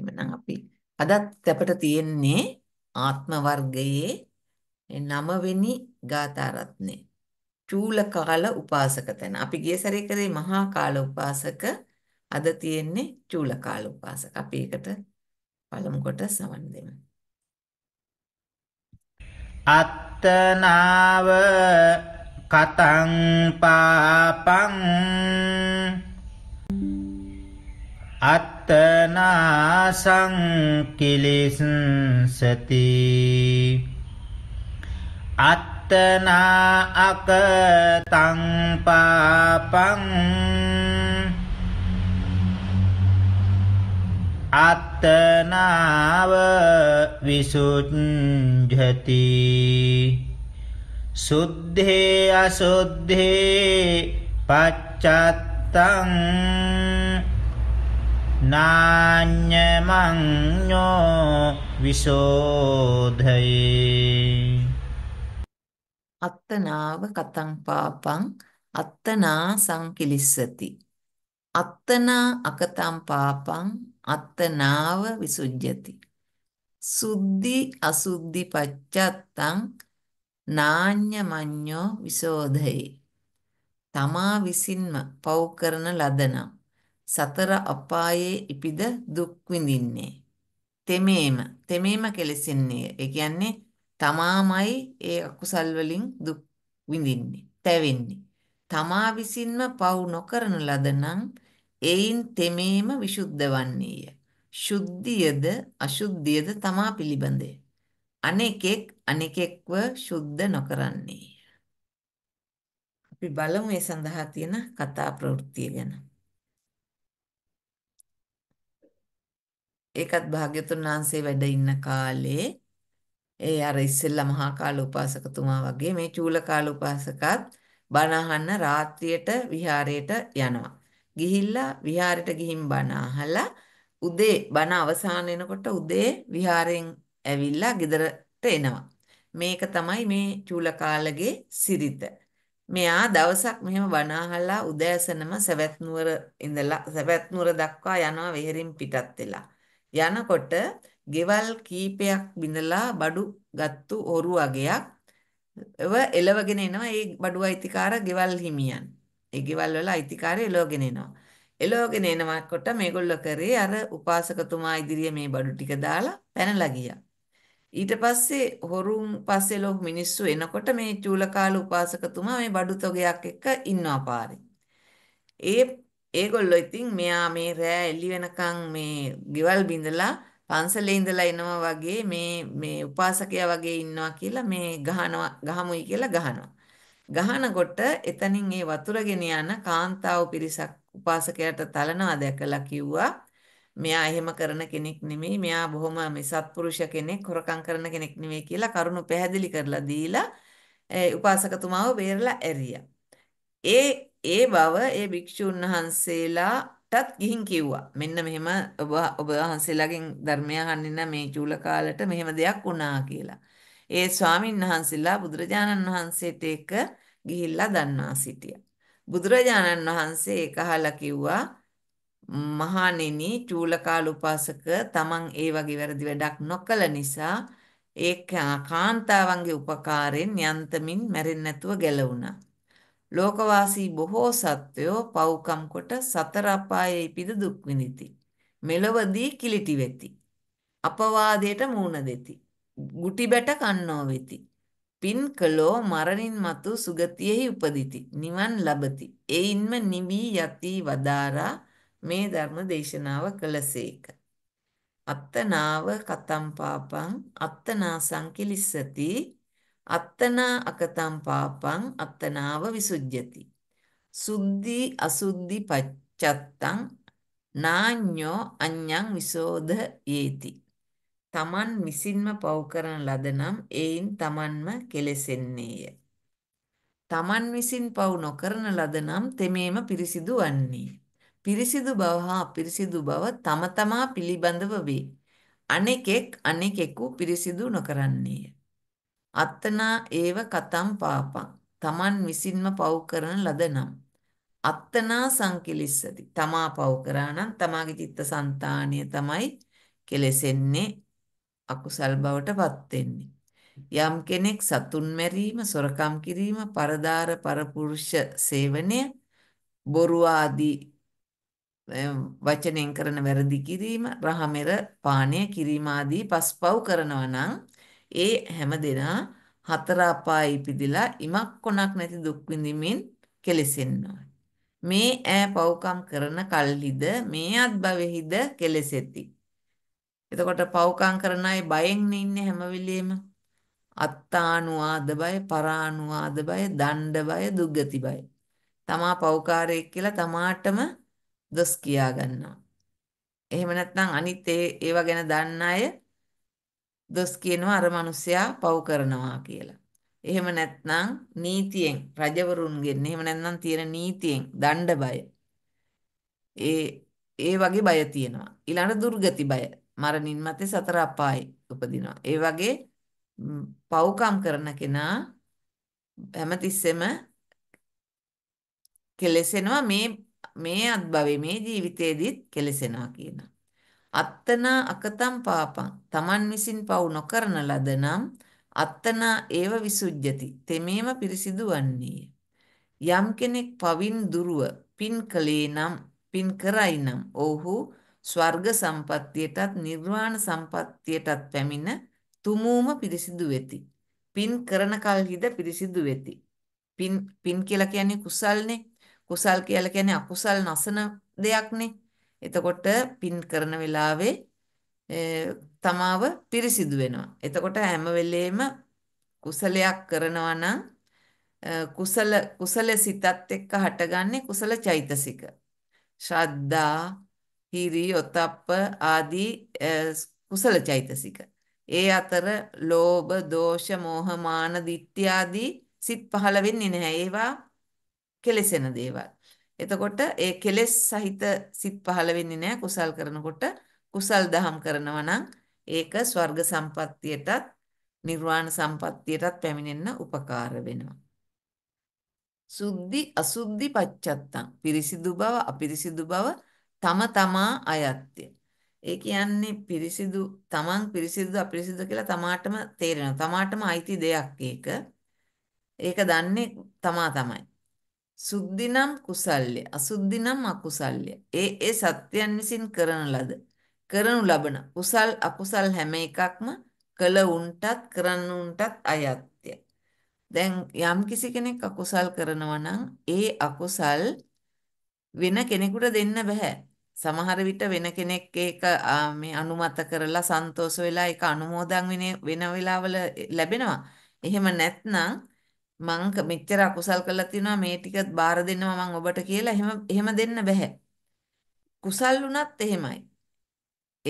එමනම් අපි අදත් අපට තියෙන්නේ ආත්ම වර්ගයේ 9 වෙනි ගාථා රත්නේ චූල කාල උපාසක තැන. අපි ගිය සැරේ කරේ මහා කාල උපාසක. අද තියෙන්නේ චූල කාල උපාසක. අපි ඒකට පළමු කොට සමන් දෙමු. අත්තනාව කතං පාපං අත්තනා සංකිලිස්සති අත්තනා අකතං පාපං අත්තනාව විසුද්ධති සුද්ධේ අසුද්ධේ පච්චත්තං නාඤ්ඤමඤ්ඤෝ විසෝධයේ අත්තනාව කතං පාපං අත්තනා සංකිලිස්සති අත්තනා අකතං පාපං අත්තනාව විසුජ්ජති සුද්ධි අසුද්ධි පච්චත්තං නාඤ්ඤමඤ්ඤෝ විසෝධයේ තමා විසින්ම පව් කරන ලදනම් සතර අපායේ ඉපිද දුක් විඳින්නේ. තෙමේම තෙමේම කෙලෙසෙන්නේ. ඒ කියන්නේ තමාමයි ඒ අකුසල් වලින් දුක් විඳින්නේ, තැවෙන්නේ. තමා විසින්ම පව් නොකරන ලද නම් එයින් තෙමේම විසුද්ධ වන්නේය. ශුද්ධියද අශුද්ධියද තමා පිළිබඳය. අනෙකෙක් අනෙකෙක්ව සුද්ධ නොකරන්නේ. අපි බලමු ඒ සඳහා තියෙන කතා ප්‍රවෘත්තිය ගැන. ඒකත් භාග්‍යතුන් වහන්සේ වැඩ ඉන්න කාලේ ඒ අර ඉස්සෙල්ලා මහා කාල උපාසකතුමා වගේ මේ චූල කාල උපාසකත් බණ අහන්න රාත්‍රියට විහාරයට යනවා. ගිහිල්ලා විහාරයට ගිහින් බණ අහලා උදේ බණ අවසන් වෙනකොට උදේ විහාරයෙන් ඇවිල්ලා ගෙදරට එනවා. මේක තමයි මේ චූල කාලගේ සිරිත. මෙයා දවසක් මෙහෙම බණ අහලා උදෑසනම සවැත් නුවර ඉඳලා සවැත් නුවර දක්වා යනවා වෙහෙරින් පිටත් වෙලා. යනකොට ගෙවල් කීපයක් බිඳලා බඩු ගත්තු හොරු වගයක් එව එලවගෙන එනවා ඒ බඩු අයිතිකාර ගෙවල් හිමියන්. ඒ ගෙවල් වල අයිතිකාරය එලවගෙන එනවා. එලවගෙන එනකොට මේගොල්ලෝ කරේ අර උපාසකතුමා ඉදිරියේ මේ බඩු ටික දාලා පැනලා ගියා. ඊට පස්සේ හොරුන් පස්සේ ලොකු මිනිස්සු එනකොට මේ චූලකාල උපාසකතුමා මේ බඩු තොගයක් එක්ක ඉන්නවා පාරේ. ඒ ඒගොල්ලෝ ඉතින් මෙයා මේ රෑ එළි වෙනකන් මේ ගෙවල් බිඳලා පන්සලේ ඉඳලා එනවා වගේ මේ මේ උපාසකයා වගේ ඉන්නවා කියලා මේ ගහනවා ගහමුයි කියලා ගහනවා. ගහනකොට එතනින් ඒ වතුරගෙන යන කාන්තාව පිරිසක් උපාසකයාට තලනවා දැකලා කිව්වා මෙයා එහෙම කරන කෙනෙක් නෙමෙයි මෙයා බොහොම මේ සත්පුරුෂ කෙනෙක් හොරකම් කරන කෙනෙක් නෙමෙයි කියලා කරුණු පැහැදිලි කරලා දීලා උපාසකතුමාව බේරලා ඇරියා. ඒ ඒ බව ඒ භික්ෂුන් වහන්සේලාටත් ගිහින් කිව්වා. මෙන්න මෙහෙම ඔබ ඔබ වහන්සේලාගෙන් ධර්මය අහන්නේ නැ මේ චූල කාලට මෙහෙම දෙයක් වුණා කියලා. ඒ ස්වාමින් වහන්සේලා බුදුරජාණන් වහන්සේට ඒක ගිහිල්ලා දන්වා සිටියා. බුදුරජාණන් වහන්සේ ඒක අහලා කිව්වා මහණෙනි චූලකාල උපාසක තමන් ඒ වගේ වැරදි වැඩක් නොකළ නිසා ඒ කාන්තාවන්ගේ උපකාරයෙන් යන්තමින් මැරෙන්නේ නැතුව ගැලවුණා. ලෝකවාසී බොහෝ සත්වයෝ පව්කම් කොට සතර අපායේ ඉපිද දුක් විඳಿತಿ. මෙලවදී කිලිටි වෙති. අපවාදයට මූණ දෙති. ගුටි බැට කන්නෝ වෙති. පින් කළෝ මරණින් මතු සුගතියෙහි උපදිති. නිවන් ලබති. එයින්ම නිවී යති වදාරා මේ ධර්ම දේශනාව කළසේක. අත්තනාව කතම් පාපං අත්තනා සංකිලිස්සති අත්තනා අකතම් පාපං අත්තනාව විසුජ්ජති. සුද්ධි අසුද්ධි පච්චත්තං නාඤ්ඤෝ අඤ්ඤං විසෝධ යේති. තමන් විසින්ම පව් කරන ලද නම් එයින් තමන්ම කෙලෙසෙන්නේය. තමන් විසින් පව් නොකරන ලද නම් තෙමේම පිරිසිදු වන්නේ. පිරිසිදු බව හා පිරිසිදු බව තම තමා පිළිබඳව වේ. අනෙකෙක් අනෙකෙකු පිරිසිදු නොකරන්නේය. අත්තනා ඒව කතම් පාපං. Taman විසින්ම පව් කරන ලද නම් අත්තනා සංකිලිස්සති. තමා පව් කරා නම් තමාගේ චිත්තසංතාණය තමයි කෙලෙසෙන්නේ අකුසල් බවටපත් වෙන්නේ. යම් කෙනෙක් සතුන් මැරීම, සොරකම් කිරීම, පරදාර පරපුරුෂ සේවනය, බොරු ආදී වචනෙන් කරන වැරදි කිරීම, රහමෙර පානය කිරීම ආදී පස්පව් කරනවා නම් ඒ හැම දෙනා හතර අපායේ ඉපිදලා ඉමක් කොනක් නැති දුක් විඳිමින් කෙලෙසෙන්නවා. මේ ඈ පව්කම් කරන කල්හිද මේ අත්භවෙහිද කෙලෙසෙති. එතකොට පව්කම් කරන අය බයෙන් ඉන්නේ හැම වෙලෙම. අත්තානුවාද බය, පරානුවාද බය, දණ්ඩ බය, දුගති බය. තමා පව්කාරයෙක් කියලා තමාටම දොස් කියා ගන්නවා. එහෙම නැත්නම් අනිත් ඒවා ගැන දන්න අය දොස් කියනවා අර මිනිස්සයා පව් කරනවා කියලා. එහෙම නැත්නම් නීතියෙන් රජවරුන්ගෙන් එහෙම නැත්නම් තියෙන නීතියෙන් දණ්ඩ බය. ඒ ඒ වගේ බය තියෙනවා. ඊළඟ දුර්ගති බය. මරණින් මත්තේ සතර අපායි උපදිනවා. ඒ වගේ පව්කම් කරන කෙනා හැමතිස්සෙම කෙලෙසෙනවා මේ මේ අත්භවයේ මේ ජීවිතේදීත් කෙලෙසෙනවා කියනවා. අත්තනා අකතම් පාපං තමන් විසින් පව් නොකරන ලද නම් අත්තනා ඒව විසුජ්ජති තෙමේම පිරිසිදු වන්නේය යම් කෙනෙක් පවින් දුරුව පින් කළේ නම් පින් කරයි නම් ඔහු ස්වර්ග සම්පත්තියටත් නිර්වාණ සම්පත්තියටත් පැමිණ තුමූම පිරිසිදු වෙති පින් කරන කල්හිද පිරිසිදු වෙති පින් පින් කියලා කියන්නේ කුසල්නේ කුසල් කියලා කියන්නේ අකුසල් නැසන දෙයක්නේ එතකොට පින් කරන වෙලාවේ තමාව පිරිසිදු වෙනවා. එතකොට හැම වෙලේම කුසලයක් කරනවා නම් කුසල කුසල සිතත් එක්ක හටගන්නේ කුසල චෛතසික. ශ්‍රද්ධා, හිරි, ඔතප්ප ආදී කුසල චෛතසික. ඒ අතර ලෝභ, දෝෂ, මෝහ, මාන, ditthි ආදී සිත් පහළ වෙන්නේ නැහැ. ඒවා කෙලෙසෙන දේවල්. එතකොට ඒ කෙලෙස් සහිත සිත් පහළ වෙන්නේ නැහැ කුසල් කරනකොට. කුසල් දහම් කරනවා නම් ඒක ස්වර්ග සම්පත්තියටත් නිර්වාණ සම්පත්තියටත් පැමිණෙන්න උපකාර වෙනවා. සුද්ධි අසුද්ධි පච්චත්තං පිරිසිදු බව අපිරිසිදු බව තම තමා අයත්ය. ඒ කියන්නේ පිරිසිදු තමන් පිරිසිදු අපිරිසිදු කියලා තමාටම තේරෙනවා. තමාටම අයිති දෙයක් ඒක. ඒක දන්නේ තමා තමයි. සුද්ධිනම් කුසල්ය අසුද්ධිනම් අකුසල්ය ඒ ඒ සත්‍යයන් විසින් කරන ලද කරනු ලබන කුසල් අකුසල් හැම එකක්ම කළ උන්ටත් කරන්නුන්ටත් අයත්ය දැන් යම් කිසි කෙනෙක් අකුසල් කරනවා නම් ඒ අකුසල් වෙන කෙනෙකුට දෙන්න බෑ සමහර විට වෙන කෙනෙක් ඒක මේ අනුමත කරලා සන්තෝෂ වෙලා ඒක අනුමෝදන් වෙන වෙලාවල ලැබෙනවා එහෙම නැත්නම් මං මෙච්චර අකුසල් කරලා තියෙනවා මේ ටික බාර දෙන්නවා මං ඔබට කියලා එහෙම එහෙම දෙන්න බෑ. කුසල් වුණත් එහෙමයි.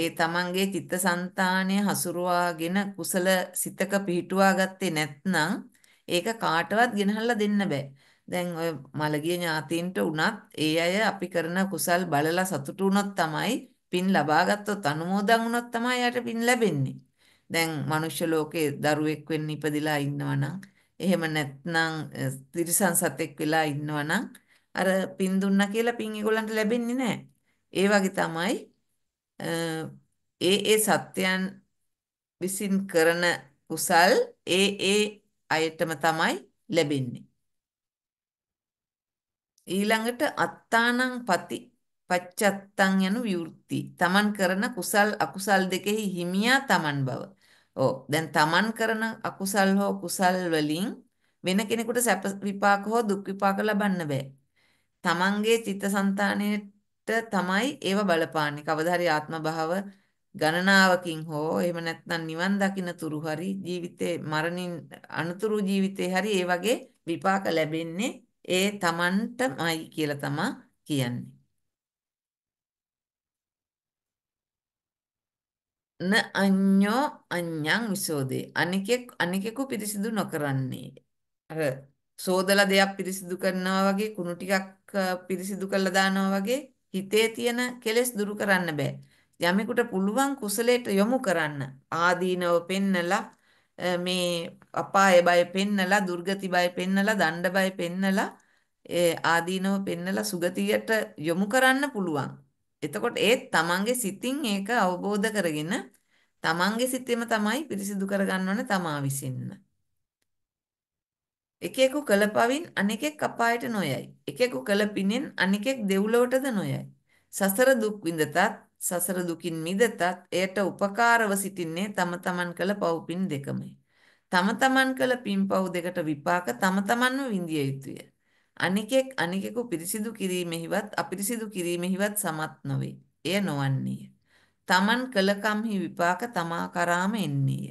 ඒ තමන්ගේ චිත්තසංතානය හසුරුවාගෙන කුසල සිතක පිහිටුවා ගත්තේ නැත්නම් ඒක කාටවත් ගෙනහල්ලා දෙන්න බෑ. දැන් ඔය මළගිය ඥාතීන්ට උනත් ඒ අය අපි කරන කුසල් බලලා සතුටු වුණොත් තමයි පින් ලබා ගත්තොත් අනුමෝදන් වුණොත් තමයි යට පින් ලැබෙන්නේ. දැන් මනුෂ්‍ය ලෝකේ දරුවෙක් වෙන්න ඉපදිලා ඉන්නවනම් එහෙම නැත්නම් තිරිසන් සතෙක් වෙලා ඉන්නවනම් අර පින් දුන්නා කියලා පින් ඒගොල්ලන්ට ලැබෙන්නේ නැහැ. ඒ වගේ තමයි ඒ ඒ සත්‍යයන් විසින් කරන කුසල් ඒ ඒ අයටම තමයි ලැබෙන්නේ. ඊළඟට අත්තානං පති පච්චත්තං යනු විවෘත්ති. තමන් කරන කුසල් අකුසල් දෙකෙහි හිමියා තමන් බව. ඔව් දැන් තමන් කරන අකුසල් හෝ කුසල් වලින් වෙන කෙනෙකුට සැප විපාක හෝ දුක් විපාක ලබන්න බෑ. තමන්ගේ චිත්තසංතානයට තමයි ඒව බලපාන්නේ. කවදා හරි ආත්ම භාව ගණනාවකින් හෝ එහෙම නැත්නම් නිවන් දකින්න තුරු හරි ජීවිතේ මරණින් අනුතුරු ජීවිතේ හරි ඒ වගේ විපාක ලැබෙන්නේ ඒ තමන්ටමයි කියලා තමා කියන්නේ. න අඤ්ඤෝ අඤ්ඤං විසෝදේ අනිකෙක් අනිකෙකු පිරිසිදු නොකරන්නේ අර සෝදලා දෙයක් පිරිසිදු කරනවා වගේ කුණු ටිකක් පිරිසිදු කරලා දානවා වගේ හිතේ තියෙන කෙලෙස් දුරු කරන්න බෑ යමෙකුට පුළුවන් කුසලයට යොමු කරන්න ආදීනව පෙන්නලා මේ අපාය බය පෙන්නලා දුර්ගති බය පෙන්නලා දණ්ඩ බය පෙන්නලා ආදීනව පෙන්නලා සුගතියට යොමු කරන්න පුළුවන් එතකොට ඒ තමන්ගේ සිතින් ඒක අවබෝධ කරගෙන තමන්ගේ සිතෙම තමයි පිරිසිදු කරගන්න ඕන තමා විසින්න. එකෙකු කළ පවින් අනෙකෙක් අපායට නොයයි. එකෙකු කළ පිනෙන් අනෙකෙක් දෙව්ලොවටද නොයයි. සසර දුක් විඳතත් සසර දුකින් මිදතත් එයට උපකාරව සිටින්නේ තම තමන් කළ පව් පින් දෙකමයි. තම තමන් කළ පින් පව් දෙකට විපාක තම තමන්ම විඳිය යුතුය. අනිකෙක් අනිකෙකු පිරිසිදු කිරීමෙහිවත් අපිරිසිදු කිරීමෙහිවත් සමත් නොවේ. එය නොවන්නේය. තමන් කළකම්හි විපාක තමා කරාම එන්නේය.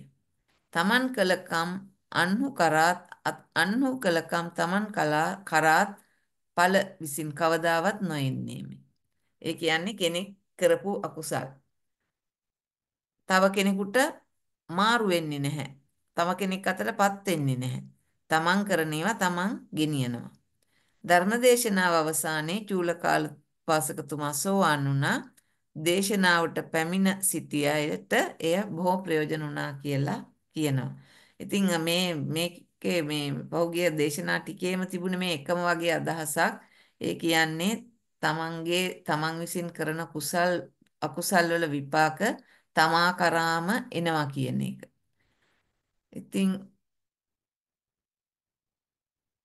තමන් කළකම් අන්හු කරාත් අන්හු කළකම් තමන් කලා කරාත් ඵල විසින් කවදාවත් නොඑන්නේමි. ඒ කියන්නේ කෙනෙක් කරපු අකුසල්. තව කෙනෙකුට මාරු වෙන්නේ නැහැ. තව කෙනෙක් අතටපත් වෙන්නේ නැහැ. තමන් කරන ඒවා තමන් ගෙනියනවා. ධර්මදේශනාව අවසානයේ චූලකාල පාසකතුමා සෝවාන් වුණා. දේශනාවට පැමිණ සිටි අයට එය බොහෝ ප්‍රයෝජන වුණා කියලා කියනවා. ඉතින් මේ මේකේ මේ පෞගිය දේශනා ටිකේම තිබුණ මේ එකම වගේ අදහසක්. ඒ කියන්නේ තමන්ගේ තමන් විසින් කරන කුසල් අකුසල් වල විපාක තමා කරාම එනවා කියන එක. ඉතින්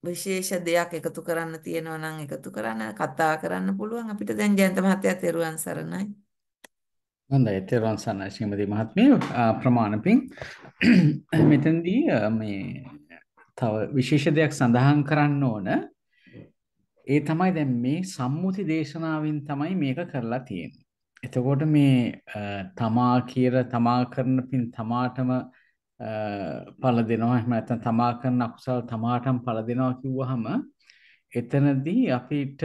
විශේෂ දෙයක් එකතු කරන්න තියෙනවා නම් එකතු කරන්න කතා කරන්න පුළුවන් අපිට දැන් ජයන්ත මහත්තයා තෙරුවන් සරණයි. හොඳයි තෙරුවන් සරණයි ශ්‍රීමති මහත්මිය ප්‍රමාණපින් මෙතෙන්දී මේ තව විශේෂ දෙයක් සඳහන් කරන්න ඕන ඒ තමයි දැන් මේ සම්මුති දේශනාවෙන් තමයි මේක කරලා තියෙන්නේ. එතකොට මේ තමා කියලා තමා කරන පින් තමාටම පල දෙනවා එම ඇතන් තමා කරන අකුසල් තමාටම් පල දෙනවා කිව්වහම එතනදී අපිට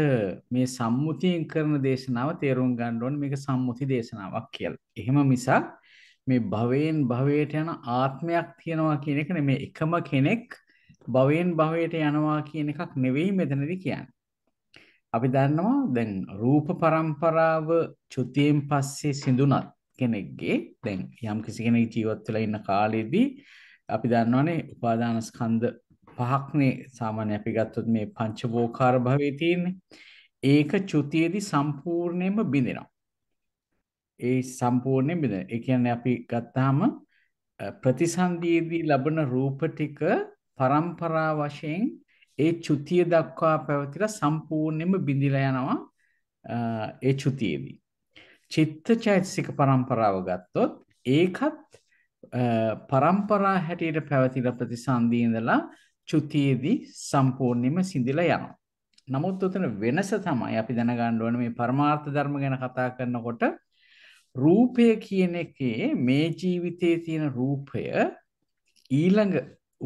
මේ සම්මුතියෙන් කරන දේශනාව තේරුම් ගණ්ඩුවන් මේක සම්මුති දේශනාවක් කියල්. එහෙම මිසක් මේ භවයෙන් භවයට යන ආත්මයක් තියෙනවා කියන එක මේ එකම කෙනෙක් භවයෙන් භවයට යනවා කියන එකක් නෙවෙයි මෙතනදි කියන්න. අපි දන්නවා දැන් රූප පරම්පරාව චුතියෙන් පස්සේ සිදුනත් කෙනෙක්ගේ දැන් යම් කිසි කෙනෙක් ජීවත්වල ඉන්න කාලයේදී අපි දන්නවනේ උපාදානස්කන්ද පහක්නේ සාමාන්‍ය අපි ගත්තොත් මේ පංචබෝකාර භවයේ තියෙන්නේ ඒක චුතියේදී සම්පූර්ණයෙන්ම බිඳෙනවා ඒ සම්පූර්ණයෙන් බිඳ ඒ කියන්නේ අපි ගත්තාම ප්‍රතිසන්දියේදී ලබන රූප ටික පරම්පරා වශයෙන් ඒ චුතිය දක්වා පැවතිලා සම්පූර්ණයෙන්ම බිඳිලා යනවා ඒ චුතියේදී චිත්තචෛතසික පරම්පරාව ගත්තොත් ඒකත් පරම්පරා හැටියට පැවතිල ප්‍රතිසන්දීඳලා චුතියේදී සම්පූර්ණයම සිඳිල යනවා. නමුත් උතන වෙනස තමයි අපි දැනගණ්ඩුවන මේ පරමාර්ථ ධර්ම ගැන කතා කරනකොට රූපය කියන එකේ මේ ජීවිතයේ තියෙන රූපය ඊළඟ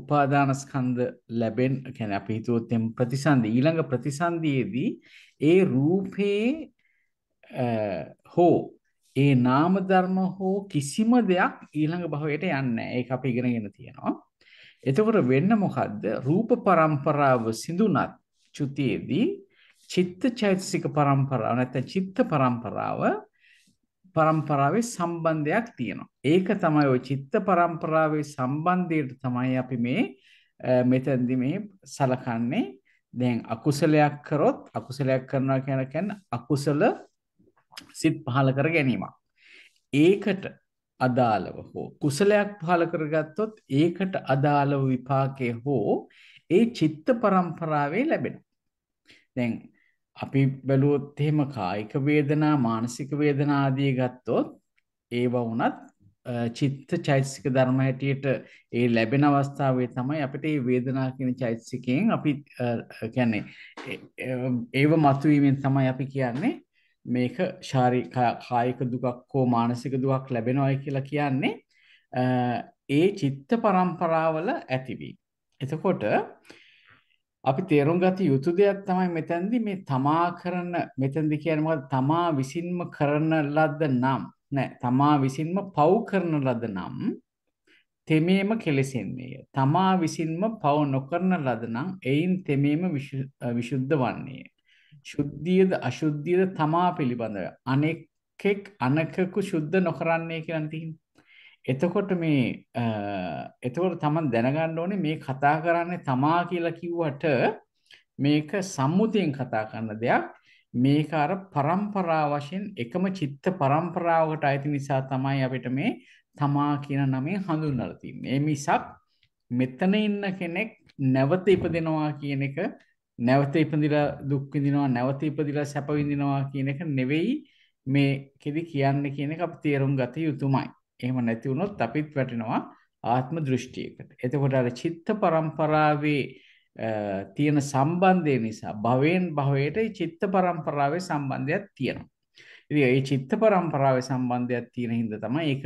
උපාදානස්කන්ද ලැබෙන් කැන අපිහිතුවත්තෙන් ප්‍රතිසන්ධ ඊළඟ ප්‍රතිසන්ධයේදී ඒ රූපයේ හෝ ඒ නාම ධර්ම හෝ කිසිම දෙයක් ඊළඟ භවයට යන්නේ ඒක අපි ඉගෙනගෙන තියෙනවා. එතකොට වෙන්න මොකද්ද? රූප પરම්පරාව සිඳුනත් චුතියේදී චිත්ත චෛතසික પરම්පරාව නැත්නම් චිත්ත પરම්පරාව પરම්පරාවේ සම්බන්ධයක් තියෙනවා. ඒක තමයි ওই චිත්ත પરම්පරාවේ සම්බන්ධයට තමයි අපි මේ මෙතෙන්දි මේ සලකන්නේ. දැන් අකුසලයක් කරොත් අකුසලයක් කරනවා කියන කියන්නේ අකුසල සිත් පහළ කර ගැනීමක්. ඒකට අදාළව හෝ කුසලයක් පහළ කරගත්තොත් ඒකට අදාළව විපාකය හෝ ඒ චිත්ත පරම්පරාවේ ලැබෙන. දැන් අපි බැලුවොත් එහෙම කායික වේදනා මානසික වේදනා ආදී ගත්තොත් ඒව වුණත් චිත්ත චෛතසික ධර්ම හැටියට ඒ ලැබෙන අවස්ථාවේ තමයි අපිට මේ වේදනා කියන චෛතසිකයෙන් අපි කියන්නේ ඒව මතුවීමෙන් තමයි අපි කියන්නේ මේක ශාරිකායික දුකක් හෝ මානසික දුවක් ලැබෙනවයි කියලා කියන්නේ ඒ චිත්ත පරම්පරාවල ඇතිවී. එතකොට අපි තේරුම් ගත යුතු දෙයක් තමයි මෙතැන්දි මේ තමා කරන මෙතැන්දි කියනවා තමා විසින්ම කරන ලද්ද නම් නෑ තමා විසින්ම පව් කරන ලද නම් තෙමේම කෙලෙසෙන්නේය. තමා විසින්ම පව නොකරන ලද නම් එයින් තෙමේම විශුද්ධ වන්නේය. ශුද්ධියද අශුද්ධියද තමා පිළිබඳව අනෙක්ෙක් අනකකු ශුද්ධ නොකරන්නේ කියලා තියෙන. එතකොට මේ එතකොට තමන් දැනගන්න ඕනේ මේ කතා කරන්නේ තමා කියලා කිව්වට මේක සම්මුතියෙන් කතා කරන දෙයක්. මේක අර පරම්පරා වශයෙන් එකම චිත්ත පරම්පරාවකට අයිති නිසා තමයි අපිට මේ තමා කියන නමෙන් හඳුන්වලා තින්නේ. මේ මිසක් මෙතන ඉන්න කෙනෙක් නැවත ඉපදෙනවා කියන එක නැවත ඉපදිලා දුක් විඳිනවා නැවත ඉපදිලා සැප විඳිනවා කියන එක නෙවෙයි මේ කෙදි කියන්න කියන එක අපි තේරුම් ගත යුතුමයි. එහෙම නැති වුණොත් අපිත් වැටෙනවා ආත්ම දෘෂ්ටියකට. එතකොට අර චිත්ත පරම්පරාවේ තියෙන සම්බන්ධය නිසා භවයෙන් භවයට චිත්ත පරම්පරාවේ සම්බන්ධයක් තියෙනවා. ඉතින් ඒ චිත්ත පරම්පරාවේ සම්බන්ධයක් තියෙන හින්දා තමයි ඒක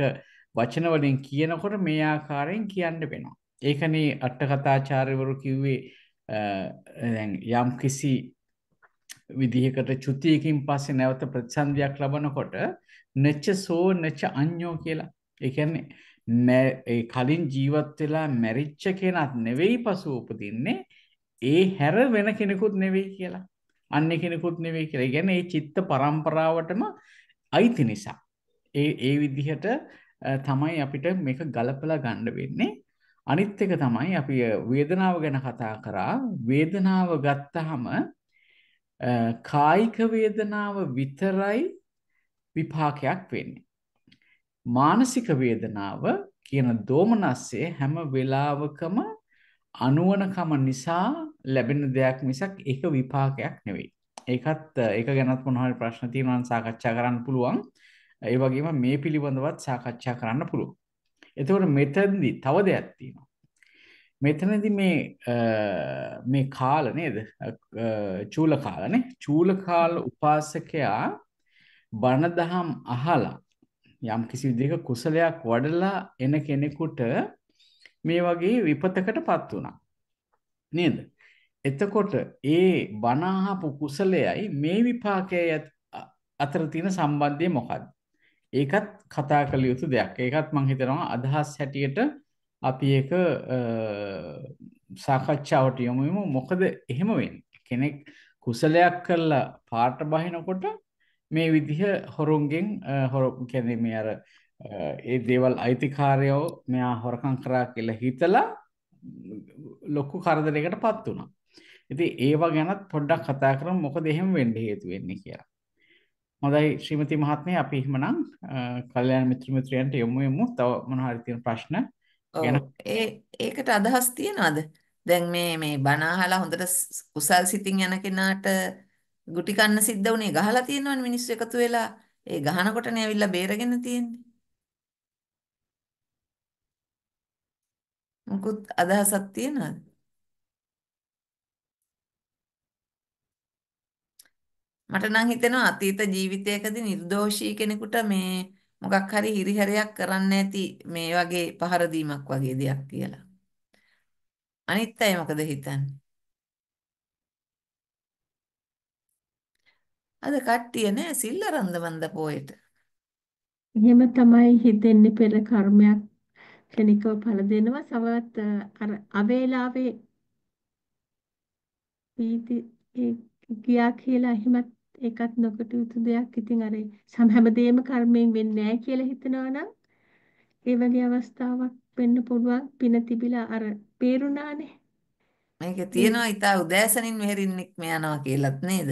වචන වලින් කියනකොට මේ ආකාරයෙන් කියන්න වෙනවා. ඒකනේ අට්ඨ කථාචාර්යවරු කිව්වේ යම් කිසි විදිහකට චුතියකින් පස්සේ නැවත ප්‍රචන්දයක් ලබනකොට නච්ච සෝ නච්ච අඥ්ඥෝ කියලා එකන්නේ කලින් ජීවත් වෙලා මැරිච්ච කෙනත් නෙවෙයි පසු උපදින්නේ ඒ හැර වෙන කෙනෙකුත් නෙවෙයි කියලා අන්න කෙනෙකුත් නෙවෙයි කියලා ගැන ඒ චිත්ත පරම්පරාවටම අයිති නිසා ඒ ඒ විදිහට තමයි අපිට මේක ගලපලා ගණ්ඩ වෙන්නේ අනිත් එක තමයි අපි වේදනාව ගැන කතා කරා වේදනාව ගත්තහම කායික වේදනාව විතරයි විපාකයක් වෙන්නේ. මානසික වේදනාව කියන දෝමනස්සේ හැම වෙලාවකම අනුවනකම නිසා ලැබෙන දෙයක් මිසක් ඒක විපාකයක් නෙවෙයි. ඒකත් ඒක ගැනත් මොනහරි ප්‍රශ්න තියෙනවා නම් සාකච්ඡා කරන්න පුළුවන්. ඒ වගේම මේ පිළිබඳවත් සාකච්ඡා කරන්න පුළුවන්. එතකොට මෙතනදි තව දෙයක් තියෙනවා. මෙතනදි මේ මේ කාල නේද? චූල කාලනේ. චූල කාල උපාසකයා බණ දහම් අහලා යම් කිසි විදිහක කුසලයක් වඩලා එන කෙනෙකුට මේ වගේ විපතකටපත් වුණා. නේද? එතකොට ඒ බණ අහපු කුසලයයි මේ විපාකයේ අතර තියෙන සම්බන්ධය මොකක්ද? ඒකත් කතා කළ යුතු දෙයක් ඒකත් මංහිතනවා අදහස් හැටියට අපි එක සාකච්ඡාවට යොමුම මොකද එහෙමවෙන් කෙනෙක් කුසලයක් කරලා පාට බහිනකොට මේ විදිහ හොරුන්ගෙන් හොරු කැනීම අර ඒ දේවල් අයිතිකාරයෝ මෙයා හොරකං කරා කියලා හිතලා ලොක්කු කරදරයකට පත් වුණා. ඉති ඒවා ගැනත් පොඩ්ඩක් කතා කරම් මොකද එහෙම වෙන්ඩ හේතු වෙන්නේ කියලා. හොඳයි ශ්‍රීමති මහත්මය අපි එහෙමනම් කල්යාණ මිත්‍ර මිත්‍රයන්ට යොමු යමු තව මොන හරි තියෙන ප්‍රශ්න ගැන ඒ ඒකට අදහස් තියනවද දැන් මේ මේ බණ අහලා හොඳට කුසල් සිතින් යන කෙනාට ගුටි කන්න සිද්ධ වුණේ ගහලා තියෙනවනේ මිනිස්සු එකතු වෙලා ඒ ගහන කොටනේ ඇවිල්ලා බේරගෙන තියෙන්නේ මුකුත් අදහසක් තියනවද මට නම් හිතෙනවා අතීත ජීවිතයකදී නිර්දෝෂී කෙනෙකුට මේ මොකක් හරි හිරිහැරයක් කරන්න ඇති මේ වගේ පහර දීමක් වගේ දෙයක් කියලා. අනිත් අය මොකද හිතන්නේ? අද කට්ටිය නෑ සිල් අරන්දවන්ද පොයට. එහෙම තමයි හිතෙන්නේ පෙර කර්මයක් කෙනෙක්ව ඵල දෙනවා සමවත් අර අවේලාවේ පීති කියා කියලා එහෙමත් ඒකත් නොකොට යුතු දෙයක්. ඉතින් අර හැමදේම කර්මයෙන් වෙන්නේ නැහැ කියලා හිතනවා නම් ඒ වගේ අවස්ථාවක් වෙන්න පුළුවන් පින තිබිලා අර පේරුණානේ. මේක තියෙනවා ඊට උදෑසනින් මෙහෙරින්නෙක් මෙ යනවා කියලාත් නේද?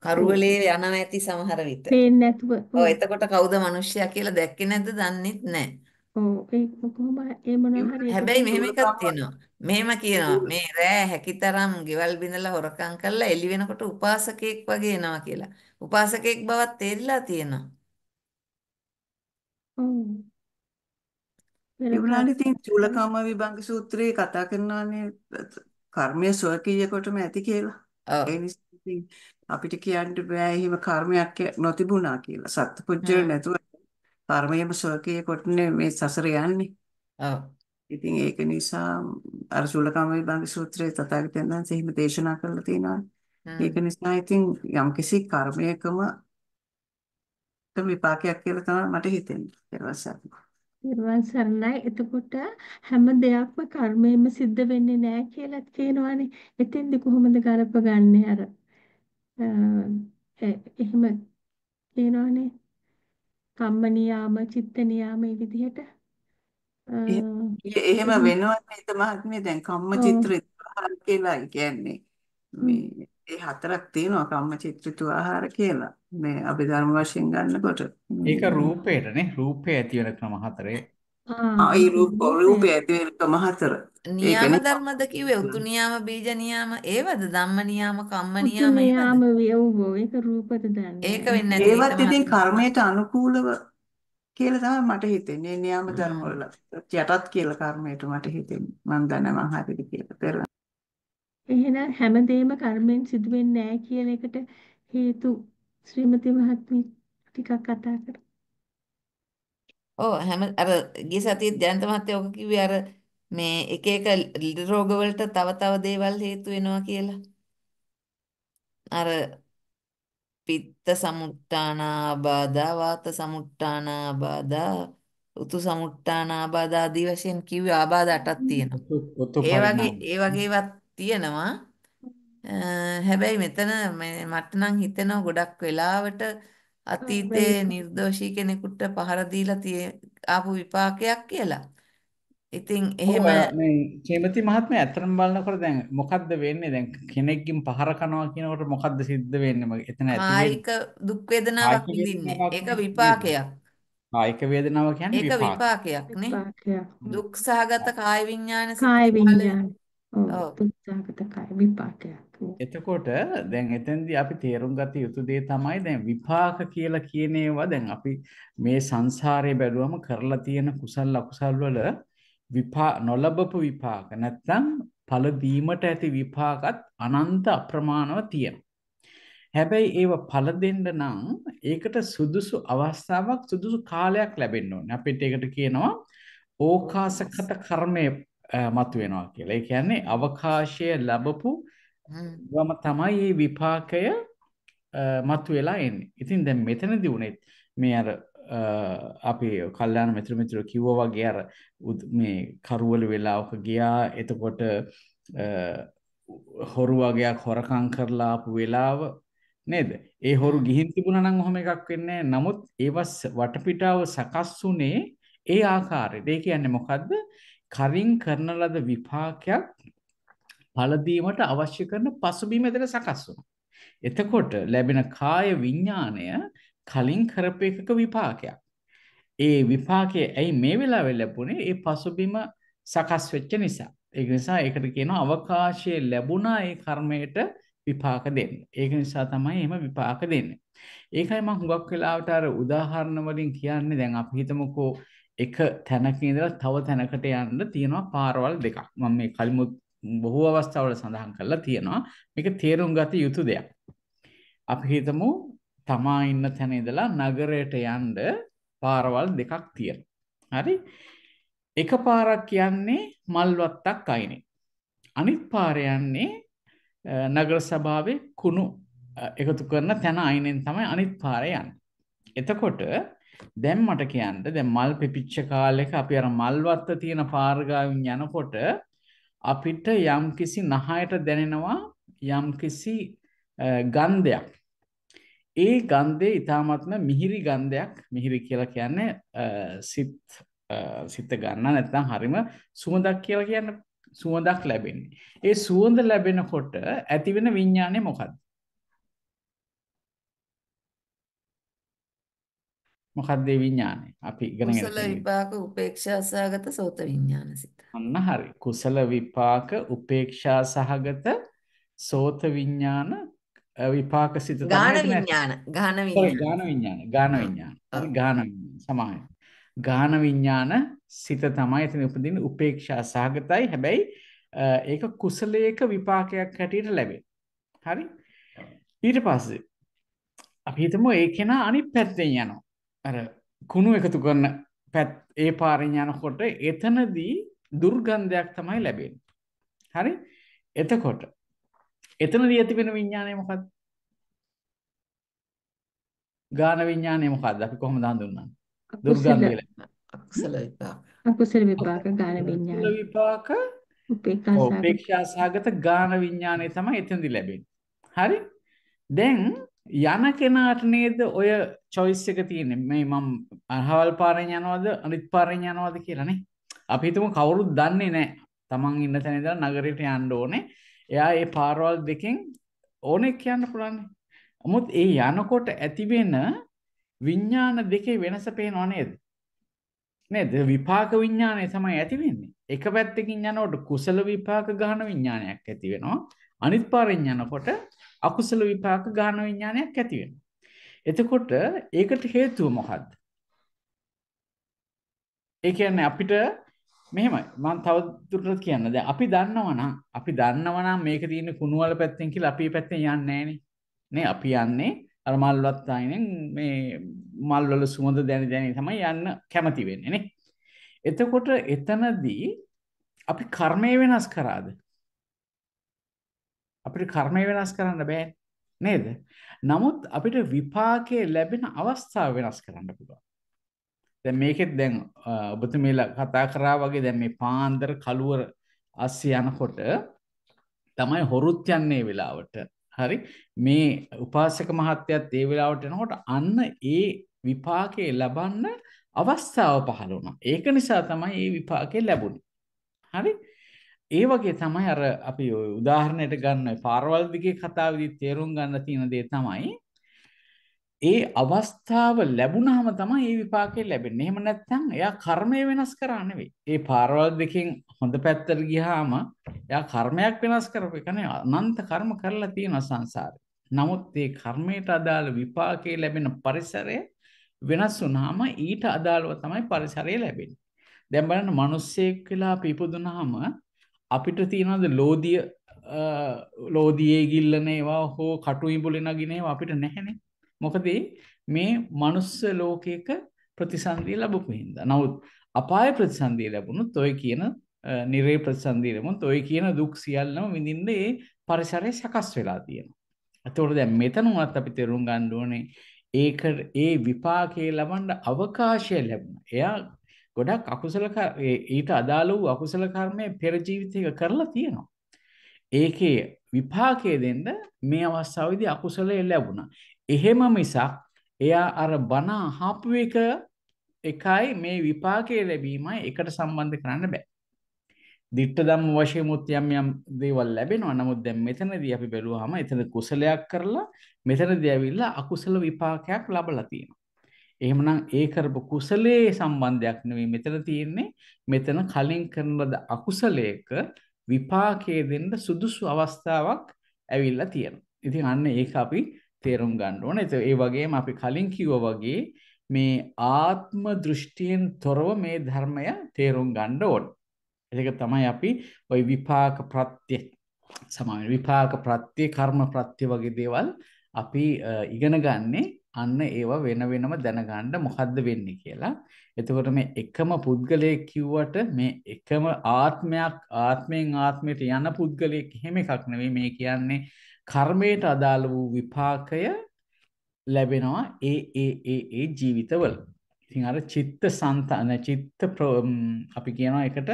කරුවලේ යනවා ඇති සමහර විට. පේන්නේ නැතුව. ඔව් එතකොට කවුද මිනිස්සයා කියලා දැක්කේ නැද්ද දන්නෙත් නැහැ. ඔව් ඒ කොහොම ඒ මොනවා හරි එකකින් හැබැයි මෙහෙම එකක් තියෙනවා. මෙහෙම කියනවා මේ රෑ හැකිතරම් ගෙවල් බිඳලා හොරකම් කරලා එළි වෙනකොට උපාසකෙක් වගේ එනවා කියලා. උපාසකෙක් බවත් තේරිලා තියෙනවා. ඔව් ඒගොල්ලන්ට තියෙන චූලකම්ම විභංග සූත්‍රයේ කතා කරනවානේ කර්මය ස්වකීය කොටම ඇති කියලා. ඔව්. ඒ නිසා ඉතින් අපිට කියන්න බෑ එහෙම කර්මයක් නොතිබුණා කියලා. සත්පුජ්‍යය නැතුව කර්මයේම ස්වකීය කොටනේ මේ සසර යන්නේ. ඔව්. ඉතින් ඒක නිසා අර සුලකම විභංග සූත්‍රයේ තථාගතයන් වහන්සේ එහෙම දේශනා කරලා තියෙනවා. ඒක නිසා ඉතින් යම්කිසි කර්මයකම විපාකයක් කියලා තමයි මට හිතෙන්නේ. ඒවසක්. නිර්වාණ සරණයි. එතකොට හැම දෙයක්ම කර්මයෙන්ම සිද්ධ වෙන්නේ නැහැ කියලා කියනවානේ. එතෙන්ද කොහොමද ගලප ගන්නේ අර? එහෙම කියනවානේ. කම්ම නියාම, චිත්ත නියාම මේ විදිහට එහෙ- අ, එහෙම එහෙම වෙනවනේ ඒත මහත්මිය දැන් ඔව් කම්මචිත්‍රිත ආහාර කියලා කියන්නේ හ්ම්. මේ ඒ හතරක් තියෙනවා කම්මචිත්‍රිත ආහාර කියලා මේ අභිධර්ම වශයෙන් ගන්නකොට ඒක මේ රූපේටනේ රූපේ ඇති වෙන ක්‍රම හතරේ ආ, ඒ රූප රූපය ඇති වෙනකම හතර. ඒ නියාම කියන්නේ ධර්මද කිව්වේ උතු නියාම බීජ නියාම ඒවද ධම්ම නියාම කම්ම උතු නියාම ඒවද නියාම ව්‍යවෝ ඒක රූපද දන්නේ ඒක නැහැ. වෙන්නේ නැති ඒවත් ඉතින් මහත්මයා කර්මයට අනුකූලව කියලා තමයි මට හිතෙන්නේ. ඒ නියම ධර්ම හ්ම්. වල යටත් කියලා කර්මයට මට හිතෙන්නේ. මම දන්නේ මං හරියට කියලා. තේරුණා? එහෙනම් හැමදේම කර්මෙන් සිදුවෙන්නේ නැහැ කියන එකට හේතු ශ්‍රීමති මහත්මිය ටිකක් කතා කරා. ඔව් හැම අර ගිය සතියේ ජයන්ත මහත්තයා ඔක කිව්වේ අර මේ එක එක ලිඩ රෝග වලට තව තව දේවල් හේතු වෙනවා කියලා. අර පිත්ත සමුට්ඨාන ආබාධා වාත සමුට්ඨාන ආබාධා උතු සමුට්ඨාන ආබාධා ආදී වශයෙන් කිව්වේ ආබාධ 8ක් තියෙනවා. ඔත්තු ඒ වගේ පරිණාම. ඒ වගේවත් තියෙනවා. අ, හැබැයි මෙතන මේ- මට නම් හිතෙනවා ගොඩක් වෙලාවට අතීතයේ නිර්දෝෂී කෙනෙකුට පහර දීලා ආපු විපාකයක් කියලා. ඉතින් එහෙම මේ කේමති මහත්මයා ඇත්තටම බලනකොට දැන් මොකද්ද වෙන්නේ දැන් කෙනෙක්ගෙන් පහර කනවා කියනකොට මොකද්ද සිද්ධ වෙන්නේ මගේ එතන ඇති කායික දුක් වේදනාවක් විඳින්නේ ඒක විපාකයක් කායික වේදනාව කියන්නේ ඒක විපාකයක් නේ දුක් සහගත කාය විඥාන කාය විඥාන ඔව් දුක් සහගත කාය විපාකයක් එතකොට දැන් එතැන්දි අපි තේරුම් ගත යුතු දේ තමයි දැන් විපාක කියලා කියනේවා දැන් අපි මේ සංසාරය බැලුවම කරලා තියෙන කුසල් ලකුසල්වල විපා නොලබපු විපාක නැත්තං පලදීමට ඇති විපාකත් අනන්ත අප්‍රමාණව තියෙන. හැබැයි ඒව පල දෙන්න නම් ඒකට සුදුසු අවස්ථාවක් සුදුසු කාලයක් ලැබෙන්න ඕන අපිට එකට කියනවා ඕකාසකත කර්මය මතුවෙනවා කියලා ඒ කියන්නේ අවකාශය ලැබපු ගම තමයි ඒ විපාකය මත්තු වෙලා එන්න ඉතින් දැන් මෙතනදි වුණෙත් මේ අර අපි කල්ලාන මෙත්‍ර මිතුර කිව්ව වගේ අර මේ කරුවල වෙලා ඕක ගියා එතකොට හොරු වගේයක් හොරකං කරලා ආපු වෙලාව නේද ඒ හොරු ගිහින් තිබුණා නම් ඔහොම එකක් වෙන්නේ නමුත් ඒවස් වටපිටාව සකස් වුණේ ඒ ආකාරයට ඒ කියන්නේ මොකද්ද කරින් කරන ලද විපාකයක් පළදීමට අවශ්‍ය කරන පසුබිම එතන සකස් වෙනවා. එතකොට ලැබෙන කාය විඥාණය කලින් කරපේකක විපාකයක්. ඒ විපාකය ඇයි මේ වෙලාවේ ලැබුණේ? ඒ පසුබිම සකස් වෙච්ච නිසා. ඒ නිසා ඒකට කියනවා අවකාශයේ ලැබුණා ඒ කර්මයට විපාක දෙන්න. ඒක නිසා තමයි එහෙම විපාක දෙන්නේ. ඒකයි මම හුඟක් වෙලාවට අර උදාහරණ වලින් කියන්නේ දැන් අපි හිතමුකෝ එක තැනක ඉඳලා තව තැනකට යන්න තියෙනවා පාරවල් දෙකක්. මම මේ කලිමුත් බොහෝ අවස්ථාවල සඳහන් කරලා තියෙනවා මේක තේරුම් ගත යුතු දෙයක්. අපි හිතමු තමා ඉන්න තැන ඉඳලා නගරයට යන්න පාරවල් දෙකක් තියෙනවා. හරි? එක පාරක් කියන්නේ මල්වත්තක් අයිනේ. අනිත් පාර යන්නේ නගර සභාවේ කුණු එකතු කරන තැන අයිනෙන් තමයි අනිත් පාර යන්නේ. එතකොට දැන් මට කියන්න දැන් මල් පිපිච්ච කාලෙක අපි අර මල්වත්ත තියෙන පාරගාවින් යනකොට අපිට යම්කිසි නහයට දැනෙනවා යම්කිසි ගන්ධයක්. ඒ ගන්ධය ඉතාමත්ම මිහිරි ගන්ධයක් මිහිරි කියලා කියන්නේ සිත් සිත ගන්න නැත්තම් හරිම සුවදක් කියලා කියන්න සුවදක් ලැබෙන්නේ. ඒ සුවඳ ලැබෙනකොට ඇතිවෙන විඤ්ඥානය මොකක්ද. මොකක්ද ඒ විඥානය? අපි ඉගෙනගෙන කුසල විපාක උපේක්ෂා සහගත සෝත විඥාන සිත. අන්න හරි. කුසල විපාක උපේක්ෂා සහගත සෝත විඥාන විපාක සිත තමයි. ගාන විඥාන. ගාන විඥාන. ගාන විඥාන. ගාන විඥාන. ගාන විඥාන සිත තමයි එතන උපදින උපේක්ෂා සහගතයි. හැබැයි ඒක කුසලයක විපාකයක් හැටියට ලැබේ. හරි? ඊට පස්සේ අපි හිතමු ඒ කෙනා අනිත් පැත්තෙන් යනවා. අර කුණු එකතු කරන පැත් ඒ පාරෙන් යනකොට එතනදී දුර්ගන්ධයක් තමයි ලැබෙන් හරි එතකොට එතනදී ඇතිබෙන විඤ්ඥානය මොකක්ද ගාන විඤ්ඥානය මොකක්ද අපි කොහොම දඳන්න දුර්ගන්ධ අක්සල අකුසල විපාක ගාන විඤ්ඥාන විපාක උපේක්ෂා සාගත ගාන විඤ්ඥානය තමයි එතැදි ලැබෙන හරි දැන් යන කෙනාට නේද ඔය චොයිස් එක තියෙන මේ මම් අහවල් පාරෙන් යනවාද අනිත් පාරෙන් යනවාද කියරනේ අපිතුම කවුරුත් දන්නේ නෑ තමන් ඉන්න තැනද නගරට යන්ඩ ඕනේ එයා ඒ පාරවල් දෙකෙන් ඕනෙක් කියන්න පුළන්නේ අමුත් ඒ යනකොට ඇතිවෙන විඤ්ඥාන දෙකේ වෙනස පේ නොනේද නේද විපාක විඤ්ඥානය තමයි ඇතිවෙන්නේ එක පැත්තකින් යනෝට කුසල විපාක ගාන විඤ්ඥානයක් ඇතිවෙනවා අනිත් පාරෙන් යනකොට අකුසල විපාක ගාන විඤ්ඥානයක් ඇතිවෙනවා එතකොට ඒකට හේතුව මොකක්ද? ඒ කියන්නේ අපිට මෙහෙමයි මම තවදුරටත් කියන්න. දැන් අපි දන්නවනම් අපි දන්නවනම් මේක තියෙන කුණුවල පැත්තෙන් කියලා අපි පැත්තෙන් යන්නේ නැහනේ. නේ අපි යන්නේ අර මල්වත් ආයෙනෙන් මේ මල්වල සුවඳ දැනි දැනි තමයි යන්න කැමති වෙන්නේ නේ. එතකොට එතනදී අපි කර්මය වෙනස් කරාද? අපිට කර්මය වෙනස් කරන්න බෑ. නේද? නමුත් අපිට විපාකයේ ලැබෙන අවස්ථාව වෙනස් කරන්න පුළුවන්. දැන් මේකෙත් දැන් ඔබතුමීලා කතා කරා වගේ දැන් මේ පාන්දර කලුවර අස්සේ යනකොට තමයි හොරුත් යන්නේ වෙලාවට. හරි මේ උපාසක මහත්තයත් ඒ වෙලාවට එනකොට අන්න ඒ විපාකයේ ලබන්න අවස්ථාව පහළ වුණා. ඒක නිසා තමයි ඒ විපාකේ ලැබුණේ. හරි? ඒ වගේ තමයි අර අපි උදාහරණයට ගන්න පාරවල් දිගේ කතාවදි තේරුම් ගන්න තියෙන දේ තමයි ඒ අවස්ථාව ලැබුණහම තමයි ඒ විපාකය ලැබෙන්නේ. එහෙම නැත්නම් එයා කර්මය වෙනස් කරන්නේ ඒ පාරවල් දෙකෙන් හොඳ පැත්තට ගියාම එයා කර්මයක් වෙනස් කරපු එක නේ අනන්ත කර්ම කරලා තියෙන සංසාරේ. නමුත් ඒ කර්මයට අදාළ විපාකේ ලැබෙන පරිසරය වෙනස් වුණාම ඊට අදාළව තමයි පරිසරය ලැබෙන්නේ. දැන් බලන්න මිනිස්සෙක් වෙලා අපි ඉපදුනහම අපිට තියෙනද ලෝදිය ලෝදියේ ගිල්ලන ඒවා හෝ කටු ඉඹුලෙනගෙනේ අපිට නැහැනේ මොකදේ මේ මනුස්ස ලෝකයක ප්‍රතිසන්දී ලබපු හින්ද නවත් අපාය ප්‍රතිසන්දී ලැබුණුත් ඔය කියන නිරේ ප්‍රතිසන්දීරමුත් ඔය කියන දුක් සියල්ලම විඳින්න ඒ පරිසරය සකස් වෙලා තියෙන. ඇතවට දැ මෙතනුවත් අපි තෙරුම් ගණ්ඩුවනේ ඒක ඒ විපාකයේ ලබන්ඩ අවකාශය ලැබුණ එයා ගොඩක් අකුසල ඊට අදාළ වූ අකුසල කර්මය පෙර ජීවිතයක කරලා තියෙනවා. ඒකේ විපාකයේ දෙන්න මේ අවස්ථාවේදී අකුසලයේ ලැබුණා. එහෙම මිසක් එයා අර බණ අහපු එක එකයි මේ විපාකයේ ලැබීමයි එකට සම්බන්ධ කරන්න බෑ. දිට්ට ධම්ම වශයෙන් මුත් යම් යම් දේවල් ලැබෙනවා. නමුත් දැන් මෙතනදී අපි බැලුවාම එතන කුසලයක් කරලා මෙතනදී ඇවිල්ලා අකුසල විපාකයක් ලබලා තියෙනවා. එහෙමනම් ඒ කරපු කුසලයේ සම්බන්ධයක් නෙවෙයි මෙතන තියෙන්නේ මෙතන කලින් කරන ලද අකුසලයක විපාකයේ දෙන්න සුදුසු අවස්ථාවක් ඇවිල්ලා තියෙනවා. ඉතින් අන්න ඒක අපි තේරුම් ගන්න ඕනේ. ඒ වගේම අපි කලින් කිව්වා වගේ මේ ආත්ම දෘෂ්ටියෙන් තොරව මේ ධර්මය තේරුම් ගන්න ඕනේ. ඒක තමයි අපි ওই විපාක ප්‍රත්‍ය සමාන විපාක ප්‍රත්‍ය කර්ම ප්‍රත්‍ය වගේ දේවල් අපි ඉගෙන ගන්නේ අන්න ඒවා වෙන වෙනම දැනගන්න මොකද්ද වෙන්නේ කියලා. එතකොට මේ එකම පුද්ගලයෙක් කිව්වට මේ එකම ආත්මයක් ආත්මයෙන් ආත්මයට යන පුද්ගලයෙක් එහෙම එකක් නෙවෙයි මේ කියන්නේ කර්මයට අදාළ වූ විපාකය ලැබෙනවා ඒ ඒ ඒ ඒ ජීවිතවල. ඉතින් අර චිත්ත සන්තන චිත්ත අපි කියනවා එකට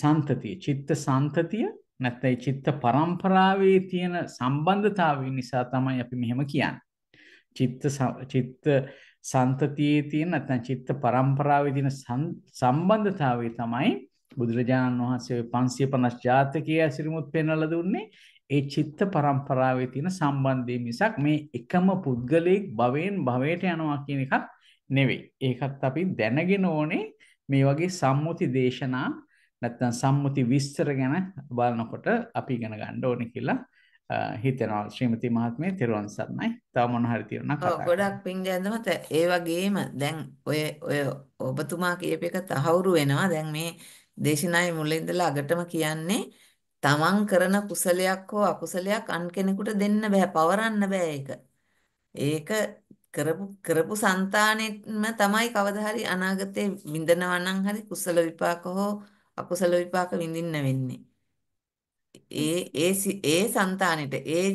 සන්තතිය චිත්ත සන්තතිය නැත්නම් චිත්ත පරම්පරාවේ තියෙන සම්බන්ධතාවය නිසා තමයි අපි මෙහෙම කියන්නේ. චිත්ත චිත්ත සන්තතියේ තියෙන නැත්නම් චිත්ත පරම්පරාවේ තියෙන සම්බන්ධතාවය තමයි බුදුරජාණන් වහන්සේ 550 ජාතකයේ ඇසිරමුත් පෙන්වලා දුන්නේ ඒ චිත්ත පරම්පරාවේ තියෙන සම්බන්ධය මිසක් මේ එකම පුද්ගලයෙක් භවයෙන් භවයට යනවා කියන එකක් නෙවෙයි. ඒකත් අපි දැනගෙන ඕනේ මේ වගේ සම්මුති දේශනා නැත්නම් සම්මුති විස්තර ගැන බලනකොට අපි ඉගෙන ගන්න ඕනේ කියලා හිතනවා ශ්‍රීමති මහත්මිය තෙරුවන් සරණයි. තව මොන හරි තියෙනවා කතා ගොඩක් පිං දැන්දමත ඒ වගේම දැන් ඔය ඔය ඔබතුමා කියප එක තහවුරු වෙනවා. දැන් මේ දේශනාවේ මුලින්දලා අගටම කියන්නේ තමන් කරන කුසලයක් හෝ අකුසලයක් අන් කෙනෙකුට දෙන්න බෑ. පවරන්න බෑ ඒක. ඒක කරපු කරපු సంతානෙම තමයි කවදා හරි අනාගතේ විඳනවා නම් හරි කුසල විපාක හෝ අකුසල විපාක විඳින්න වෙන්නේ. ඒ ඒ ඒ సంతානෙට ඒ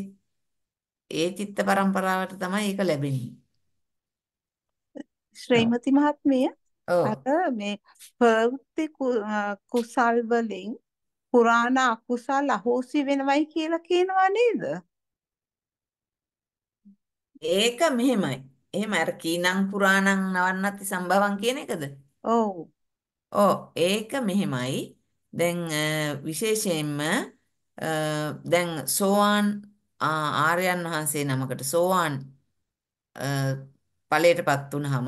ඒ චිත්ත પરම්පරාවට තමයි ඒක ලැබෙන්නේ. ශ්‍රීමති මහත්මිය අත මේ ප්‍රවෘත්ති කුසල් වලින් පුරාණ අකුසල් අහෝසි වෙනවයි කියලා කියනවා නේද? ඒක මෙහෙමයි. එහෙම අර කීනම් පුරාණං නවන්නති සම්භවං කියන එකද? ඔව්. ඔව් ඒක මෙහෙමයි. දැන් විශේෂයෙන්ම දැන් සෝවාන් ආර්යයන් වහන්සේ නමකට සෝවාන් ඵලයටපත් වුනහම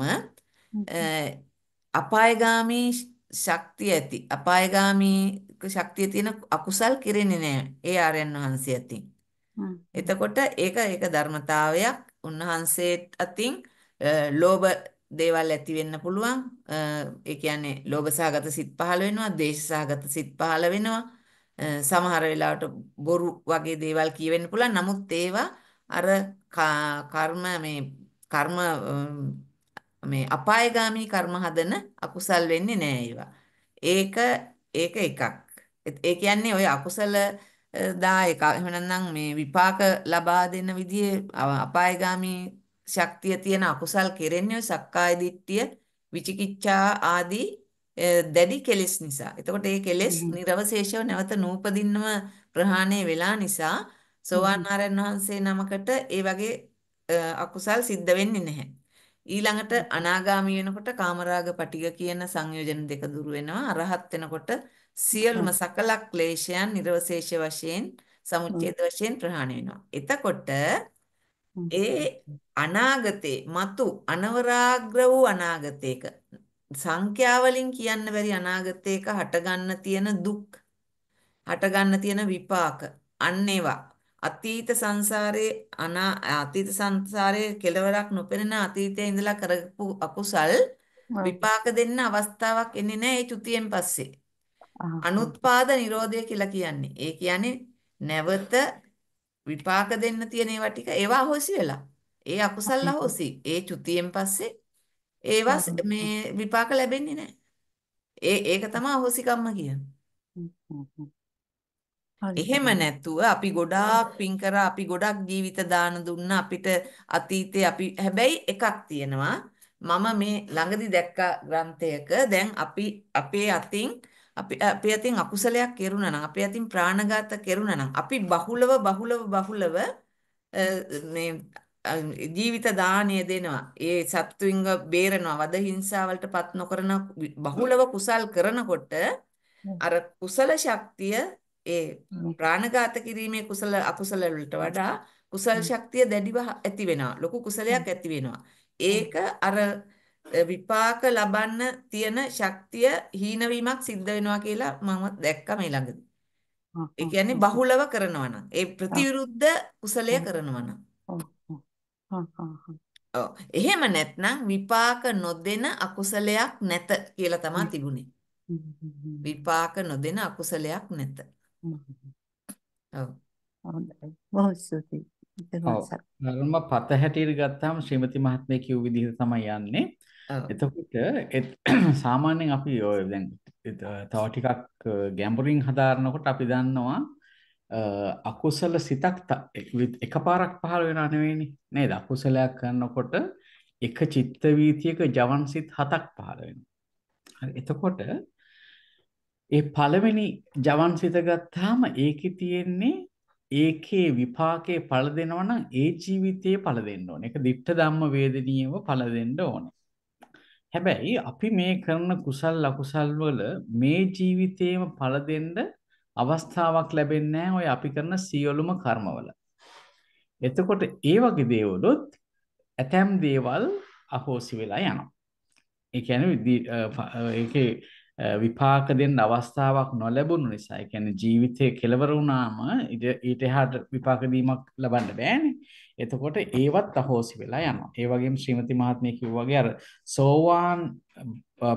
අපායගාමී ශක්තිය ඇති අපායගාමී ශක්තිය තියෙන අකුසල් කෙරෙන්නේ නැහැ ඒ ආර්යයන් වහන්සේ අතින්. එතකොට ඒක ඒක ධර්මතාවයක් උන්වහන්සේට අතින් ලෝභ දේවල් ඇති වෙන්න පුළුවන්. ඒ කියන්නේ ලෝභ සහගත සිත් පහළ වෙනවා, දේශ සහගත සිත් පහළ වෙනවා. සමහර වෙලාවට බොරු වගේ දේවල් කියවෙන්න පුළුවන්. නමුත් ඒවා අර කර්ම මේ කර්ම මේ අපායගාමී කර්ම හදන අකුසල් වෙන්නේ නෑ ඒවා. ඒක ඒක එකක්. ඒ කියන්නේ ওই අකුසල දායක එහෙම නැත්නම් මේ විපාක ලබා දෙන විදිහේ අපායගාමී ශක්තිය තියෙන අකුසල් කෙරෙන්නේ සක්කාය දිට්ඨිය විචිකිච්ඡා ආදී දැඩි කෙලෙස් නිසා. එතකොට මේ කෙලෙස් නිර්වශේෂව නැවත නූපදින්නම ප්‍රහාණය වෙලා නිසා සෝවාන් ආරයන් වහන්සේ නමකට ඒ වගේ අකුසල් සිද්ධ වෙන්නේ නැහැ. ඊළඟට අනාගාමී වෙනකොට කාමරාග පටිග කියන සංයෝජන දෙක දුරු වෙනවා. අරහත් වෙනකොට සියලුම සකල ක්ලේශයන් නිර්වශේෂ වශයෙන් සමුච්ඡේද වශයෙන් ප්‍රහාණය වෙනවා. එතකොට ඒ අනාගතේ మతు අනවරාග්‍ර වූ අනාගතයක සංඛ්‍යාවලින් කියන්න බැරි අනාගතයක හටගන්න තියෙන දුක් හටගන්න තියෙන විපාක අන්න ඒවා අතීත සංසාරයේ අනා අතීත සංසාරයේ කෙලවරක් නොපෙනෙන අතීතයේ ඉඳලා කරපු අකුසල් විපාක දෙන්න අවස්ථාවක් එන්නේ නැහැ ඒ චුතියෙන් පස්සේ අනුත්පාද නිරෝධය කියලා කියන්නේ ඒ කියන්නේ නැවත විපාක දෙන්න තියෙන ඒවා ටික ඒවා හොසි වෙලා ඒ අකුසල් අහෝසි ඒ චුතියෙන් පස්සේ ඒවා මේ විපාක ලැබෙන්නේ නැහැ. ඒ ඒක තමයි අහෝසිකම්ම කියන්නේ. එහෙම නැතුව අපි ගොඩාක් පින් කරා අපි ගොඩක් ජීවිත දාන දුන්න අපිට අතීතේ අපි හැබැයි එකක් තියෙනවා මම මේ ළඟදි දැක්ක ග්‍රන්ථයක දැන් අපි අපේ අතින් අපි අපේ අතින් අකුසලයක් කෙරුණා නම් අපේ අතින් ප්‍රාණඝාත කෙරුණා නම් අපි බහුලව බහුලව බහුලව මේ ජීවිත දාණය දෙනවා. ඒ සත්තුන්ව බේරනවා. වද හිංසාවලටපත් නොකරන බහුලව කුසල් කරනකොට අර කුසල ශක්තිය ඒ ප්‍රාණඝාත කිරීමේ කුසල අකුසල වලට වඩා කුසල් ශක්තිය දැඩිව ඇති වෙනවා. ලොකු කුසලයක් ඇති වෙනවා. ඒක අර විපාක ලබන්න තියෙන ශක්තිය හීනවීමක් සිද්ධ වෙනවා කියලා මම දැක්කා මේ ළඟදී. ඒ කියන්නේ බහුලව කරනවා නම් ඒ ප්‍රතිවිරුද්ධ කුසලය කරනවා නම් ඔව් එහෙම නැත්නම් විපාක නොදෙන අකුසලයක් නැත කියලා තමයි තිබුණේ විපාක නොදෙන අකුසලයක් නැත ඔව් බොහොම ස්තුතියි ධර්ම පත හැටියට ගත්තාම ශ්‍රීමති මහත්මිය කිව් විදිහට තමයි යන්නේ. එතකොට සාමාන්‍යයෙන් අපි ඔය දැන් තව ටිකක් ගැම්බරින් හදාරනකොට අපි දන්නවා අකුසල සිතක් එක පාරක් පහළ වෙන අනවෙනි නේ ද අකුසලයක් කරන්නකොට එක චිත්තවීතියක ජවන් සිත් හතක් පහළ වෙන එතකොට ඒ පළවෙනි ජවන් සිත ගත්තාම ඒකෙ තියෙන්නේ ඒකේ විපාකේ පල දෙනවා නම් ඒ ජීවිතයේ පල දෙන්න ඕනේ. ඒක දිට්ඨ ධම්ම වේදනීයව පල දෙන්න ඕනේ. හැබැයි අපි මේ කරන කුසල් අකුසල් වල මේ ජීවිතේම පල දෙන්න අවස්ථාවක් ලැබෙන්නේ නැහැ ওই අපි කරන සියලුම කර්මවල. එතකොට ඒ වගේ දේවලුත් ඇතැම් දේවල් අහෝසි වෙලා යනවා. ඒ කියන්නේ ඒකේ විපාක දෙන්න අවස්ථාවක් නොලැබුණු නිසා, ඒ කියන්නේ ජීවිතේ කෙලවර වුණාම ඊට එහාට විපාක දීමක් ලබන්න බෑනේ. එතකොට ඒවත් අහෝසි වෙලා යනවා. ඒ වගේම ශ්‍රීමති මහත්මිය කිව්වා වගේ අර සෝවාන්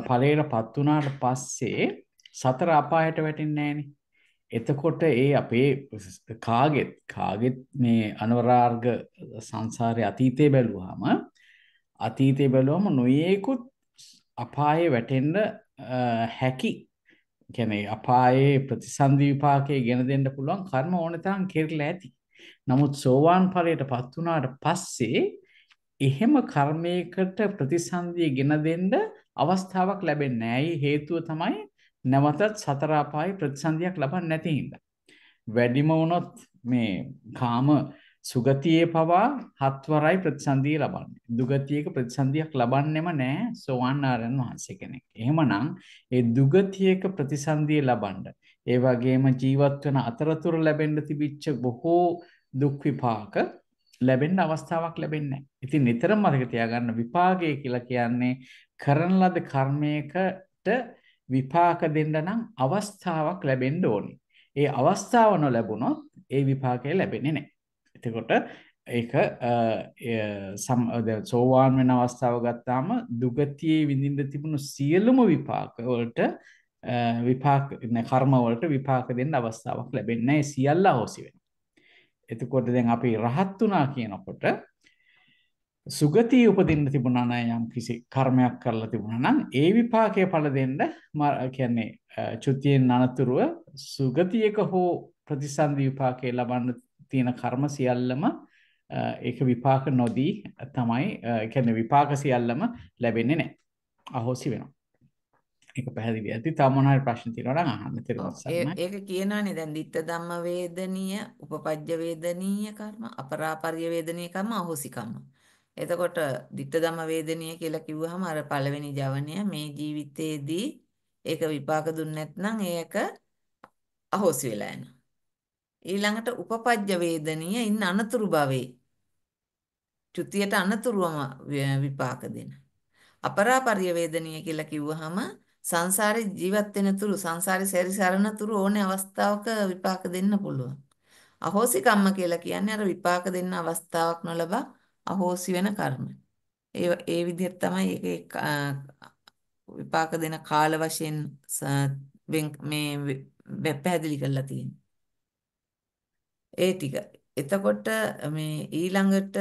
ඵලයට පත් වුණාට පස්සේ සතර අපායට වැටෙන්නේ නැහනේ. එතකොට ඒ අපේ කාගෙත් කාගෙත් මේ අනවරාර්ග සංසාරය අතීතය බැලුවාම අතීතය බැලුවම නොයෙකුත් අපායේ වැටෙන්ඩ හැකි ගැනේ අපායේ ප්‍රතිසන්ධී විපාකය ගෙන දෙන්න පුළුවන් කර්ම ඕනතරන් කෙරලා ඇති. නමුත් සෝවාන් පලයට පත් වනාට පස්සේ එහෙම කර්මයකට ප්‍රතිසන්ධිය ගෙන දෙන්ඩ අවස්ථාවක් ලැබෙන් නෑයි හේතුව තමයි නැවතත් සතර අපායේ ප්‍රතිසන්දියක් ලබන්නේ නැති හින්දා වැඩිම වුණොත් මේ කාම සුගතියේ පවා හත්වරයි ප්‍රතිසන්දිය ලබන්නේ. දුගතියක ප්‍රතිසන්දියක් ලබන්නෙම නැහැ සෝවන් ආරයන් වහන්සේ කෙනෙක්. එහෙමනම් ඒ දුගතියක ප්‍රතිසන්දිය ලබන්න ඒ වගේම ජීවත් වෙන අතරතුර ලැබෙන්න තිබිච්ච බොහෝ දුක් විපාක ලැබෙන්න අවස්ථාවක් ලැබෙන්නේ නැහැ. ඉතින් නිතරම මතක තියාගන්න විපාකය කියලා කියන්නේ කරන ලද කර්මයකට විපාක දෙන්න නම් අවස්ථාවක් ලැබෙන්න ඕනේ. ඒ අවස්ථාව නොලැබුණොත් ඒ විපාකය ලැබෙන්නේ නැහැ. එතකොට ඒක සෝවාන් වෙන අවස්ථාව ගත්තාම දුගතියේ විඳින්න තිබුණු සියලුම විපාක වලට විපාක කර්ම වලට විපාක දෙන්න අවස්ථාවක් ලැබෙන්නේ නැහැ. සියල්ල අහෝසි වෙනවා. එතකොට දැන් අපි රහත් වුණා කියනකොට සුගතිය උපදින්න තිබුණා නෑ යම් කිසි කර්මයක් කරලා තිබුණා නම් ඒ විපාකය පළ දෙන්න කියන්නේ චුතියෙන් අනතුරුව සුගතියක හෝ ප්‍රතිසන්ධි විපාකය ලබන්න තියෙන කර්ම සියල්ලම ඒක විපාක නොදී තමයි කැන විපාක සියල්ලම ලැබෙන්නේ නෑ අහෝසි වෙනවා එක පැහැදිලි ඇති තමනහරි ප්‍රශ්න තියෙනවා අහන්න තිරවස්සන්න ඒක කියනවානේ දැන් ditta ධම්ම වේදනීය උපපජ්ජ වේදනීය කර්ම අපරාපරිය වේදනීය කර්ම අහෝසි කර්ම එතකොට ditthadhamma වේදනීය කියලා කිව්වහම අර පළවෙනි ජවනය මේ ජීවිතේදී ඒක විපාක දුන්නේ නැත්නම් ඒක අහෝසි වෙලා යනවා. ඊළඟට උපපජ්ජ වේදනීය ඉන්න අනතුරු භවයේ චුතියට අනතුරුවම විපාක දෙන. අපරාපරිය වේදනීය කියලා කිව්වහම සංසාරේ ජීවත් වෙන තුරු සංසාරේ සැරිසරන තුරු ඕනේ අවස්ථාවක විපාක දෙන්න පුළුවන්. අහෝසි කම්ම කියලා කියන්නේ අර විපාක දෙන්න අවස්ථාවක් නොලබා අහෝසි වෙන කර්ම. ඒ ඒ විදිහට තමයි ඒකේ විපාක දෙන කාල වශයෙන් මේ පැහැදිලි කරලා තියෙන්නේ. ඒ ටික. එතකොට මේ ඊළඟට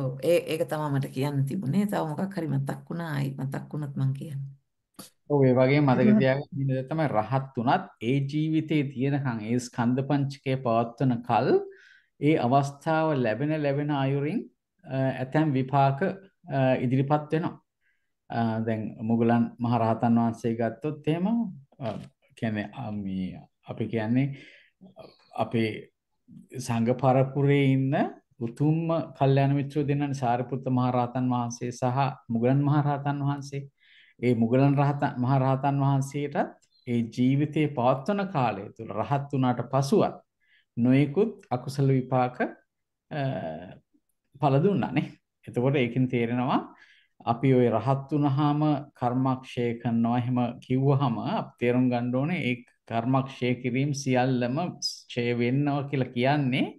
ඔව් ඒ ඒක තමයි මට කියන්න තිබුණේ. තව මොකක් හරි මතක් වුණා. ආයි මතක් වුණත් මම කියන්නම්. ඔව් ඒ වගේ මතක තියාගන්න තමයි රහත් උනත් ඒ ජීවිතේ තියෙනකන් ඒ ස්කන්ධ පංචකය පවත්වන කල් ඒ අවස්ථාව ලැබෙන ලැබෙන අයුරින් ඇතැම් විපාක ඉදිරිපත් වෙනවා දැන් මුගලන් මහරහතන් වහන්සේ ගත්තොත් එම කැන අපි කියන්නේ අපේ සංග පරපුරේ ඉන්න උතුම්ම කල්්‍යයාන මිත්‍රෝ දෙන්නන් සාරිපුත්ත මහරහතන් වහන්සේ සහ මුගලන් මහරහතන් වහන්සේ ඒ මුගලන් මහරහතන් වහන්සේටත් ඒ ජීවිතය පවත්වන කාලය තුළ රහත් වනාට පසුවත් නොයෙකුත් අකුසල විපාක පලදුන්නනේ එතකොට ඒකින් තේරෙනවා අපි ඔය රහත් වනහාම කර්මක්ෂය කන්නවා හෙම කිව්වහම තේරුම් ගණ්ඩෝන ඒ කර්මක්ෂය කිරීම් සියල්ලම ෂයවෙන්නවා කියලා කියන්නේ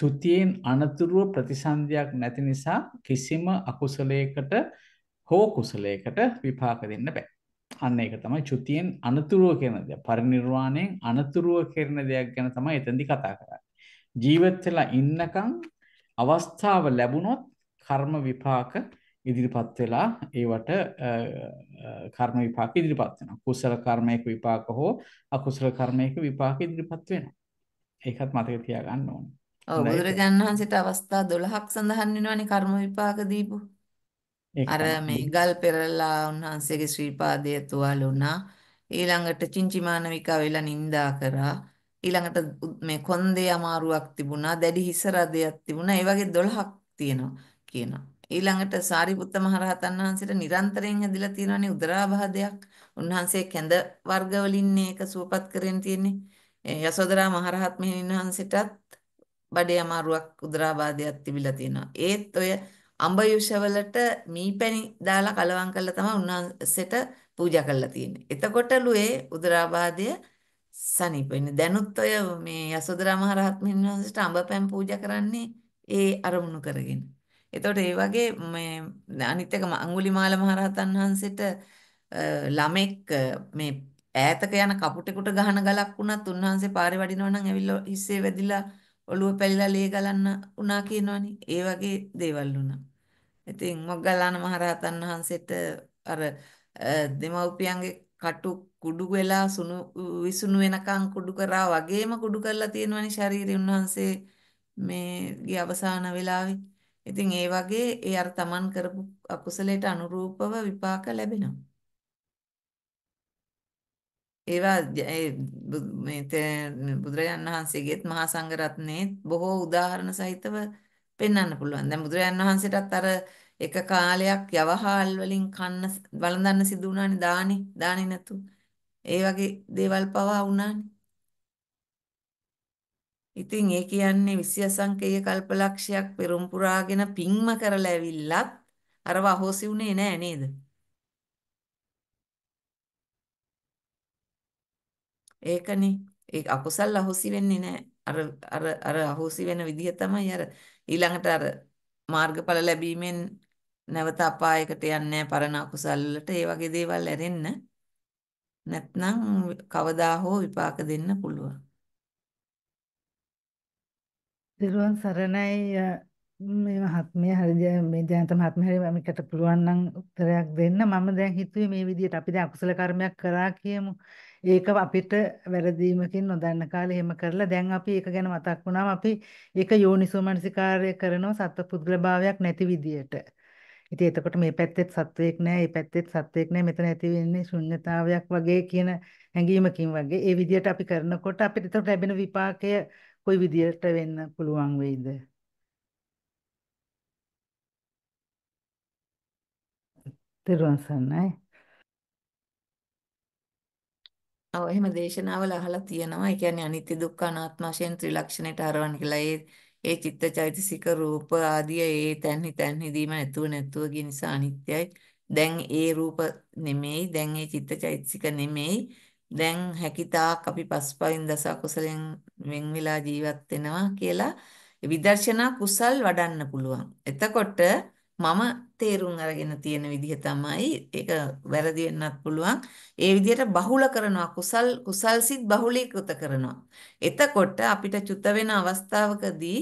චුතියෙන් අනතුරුව ප්‍රතිසන්ධයක් නැති නිසා කිසිම අකුසලයකට හෝ කුසලයකට විපාක දෙන්න බෑ අන්න එක තමයි චුතියෙන් අනතුරුව කරන දෙයක් පරිනිර්වාණයෙන් අනතුරුව කරන දෙයක් ගැන තමයි එතෙන්දි කතා කරන්නේ. ජීවත් වෙලා ඉන්නකම් අවස්ථාව ලැබුණොත් කර්ම විපාක ඉදිරිපත් වෙලා ඒවට කර්ම විපාක ඉදිරිපත් වෙනවා. කුසල කර්මයක විපාක හෝ අකුසල කර්මයක විපාක ඉදිරිපත් වෙනවා. ඒකත් මතක තියාගන්න ඕනේ. ඔව් බුදුරජාණන් වහන්සේට අවස්ථා 12ක් සඳහන් වෙනවනේ කර්ම විපාක දීපු. ඒක අර මේ ගල් පෙරලා උන්වහන්සේගේ ශ්‍රී පාදයේ තුවාලුණා. ඊළඟට චින්චිමානවිකා වෙලා නිඳා කරා. ඊළඟට උ- මේ කොන්දේ අමාරුවක් තිබුණා, දැඩි හිස රදයක් තිබුණා. ඒ වගේ 12ක් තියෙනවා කියනවා. ඊළඟට සාරිපුත්ත මහරහතන් වහන්සේට නිරන්තරයෙන් ඇදිලා තියෙනවානේ උදරාභාදයක්. උන්වහන්සේ කැඳ වර්ග වලින්නේ ඒක සුවපත් කරගෙන තියෙන්නේ. ඒ යසෝදරා මහරහත් මෙහෙණින් වහන්සේටත් බඩේ අමාරුවක් උදරාබාධයක් තිබිලා තියෙනවා. ඒත් ඔය අඹ යුෂවලට මීපැණි දාලා කලවම් කරලා තමයි උන්වහන්සේට පූජා කරලා තියෙන්නේ. එතකොටලු ඒ උදරාබාධය සනීප වෙන්නේ. දැනුත් ඔය මේ යසෝදරා මහරහත් මෙන්නන්සට අඹපැන් පූජා කරන්නේ ඒ අරමුණු කරගෙන. එතකොට ඒ වගේ මේ අනිත් එක අඟුලිමාල මහරහතන් වහන්සේට ළමෙක් මේ ඈතක යන කපුටෙකුට ගහන ගලක් වුණත් උන්වහන්සේ පාරේ වඩිනවා නම් ඇවිල්ලා හිස්සේ වැදිලා ඔළුව පැලිලා ලේ ගලන්න වුණා කියනවනේ. ඒ වගේ දේවල් වුණා. ඉතින් මොග්ගල්ලාන මහරහතන් වහන්සේට අර දෙමව්පියන්ගේ කටු කුඩු වෙලා සුණු විසුණු වෙනකන් කුඩු කරා වගේම කුඩු කරලා තියෙනවනේ ශරීරය උන්වහන්සේ මේගේ අවසාන වෙලාවේ. ඉතින් ඒ වගේ ඒ අර තමන් කරපු අකුසලයට අනුරූපව විපාක ලැබෙනවා. ඒවා මේ බුදුරජාණන් වහන්සේගේත් මහා සංඝ රත්නයේ බොහෝ උදාහරණ සහිතව පෙන්වන්න පුළුවන්. දැන් බුදුරජාණන් වහන්සේටත් අර එක කාලයක් යවහල් වලින් කන්න වළඳන්න සිදු වුණානේ දානේ දානේ නැතු. ඒ වගේ දේවල් පවා වුණානේ. ඉතින් ඒ කියන්නේ විශ්‍යසංකේය කල්පලක්ෂයක් පෙරම් පුරාගෙන පිංම කරලා ඇවිල්ලත් අරව අහෝසි වුණේ නෑ නේද? ඒකනේ ඒ අකුසල් අහෝසි වෙන්නේ නෑ. අර අර අර අහෝසි වෙන විදිහ තමයි අර ඊළඟට අර මාර්ගඵල ලැබීමෙන් නැවත අපායකට යන්නේ පරණ අකුසල් වලට ඒ වගේ දේවල් ඇරෙන්න නැත්නම් කවදා හෝ විපාක දෙන්න පුළුවන්. දිරුවන් සරණයි මේ මහත්මිය හරිය මේ ජයන්ත මහත්මිය හරිය මේකට පුළුවන් නම් උත්තරයක් දෙන්න මම දැන් හිතුවේ මේ විදිහට අපි දැන් අකුසල කර්මයක් කරා කියමු ඒක අපිට වැරදීමකින් නොදන්න කාලේ එහෙම කරලා දැන් අපි ඒක ගැන මතක් වුණාම අපි ඒක යෝනිසෝමනසිකාරය කරනවා සත්පුද්ගල භාවයක් නැති විදියට. ඉතින් එතකොට මේ පැත්තෙත් සත්වයක් නැහැ, මේ පැත්තෙත් සත්වයක් නැහැ. මෙතන ඇති වෙන්නේ ශුන්්‍යතාවයක් වගේ කියන හැඟීමකින් වගේ. ඒ විදිහට අපි කරනකොට අපිට එතකොට ලැබෙන විපාකය කොයි විදිහට වෙන්න පුළුවන් වෙයිද? තෙරුවන් සරණයි. ඔව් එහෙම දේශනාවල අහලා තියෙනවා. ඒ කියන්නේ අනිත්‍ය දුක්ඛ අනාත්ම වශයෙන් ත්‍රිලක්ෂණයට හරවන කියලා. ඒ ඒ චිත්තචෛතසික රූප ආදිය ඒ තැන්හි තැන්හිදීම නැතුව නැතුව ගිය නිසා අනිත්‍යයි. දැන් ඒ රූප නෙමෙයි, දැන් ඒ චිත්තචෛතසික නෙමෙයි. දැන් හැකිතාක් අපි පස්පයින් දස කුසලෙන් වෙන් වෙලා ජීවත් වෙනවා කියලා විදර්ශනා කුසල් වඩන්න පුළුවන්. එතකොට මම තේරුම් අරගෙන තියෙන විදිහ තමයි ඒක වැරදි වෙන්නත් පුළුවන් ඒ විදිහට බහුල කරනවා කුසල් කුසල්සිත බහුලීකృత කරනවා එතකොට අපිට චුත වෙන අවස්ථාවකදී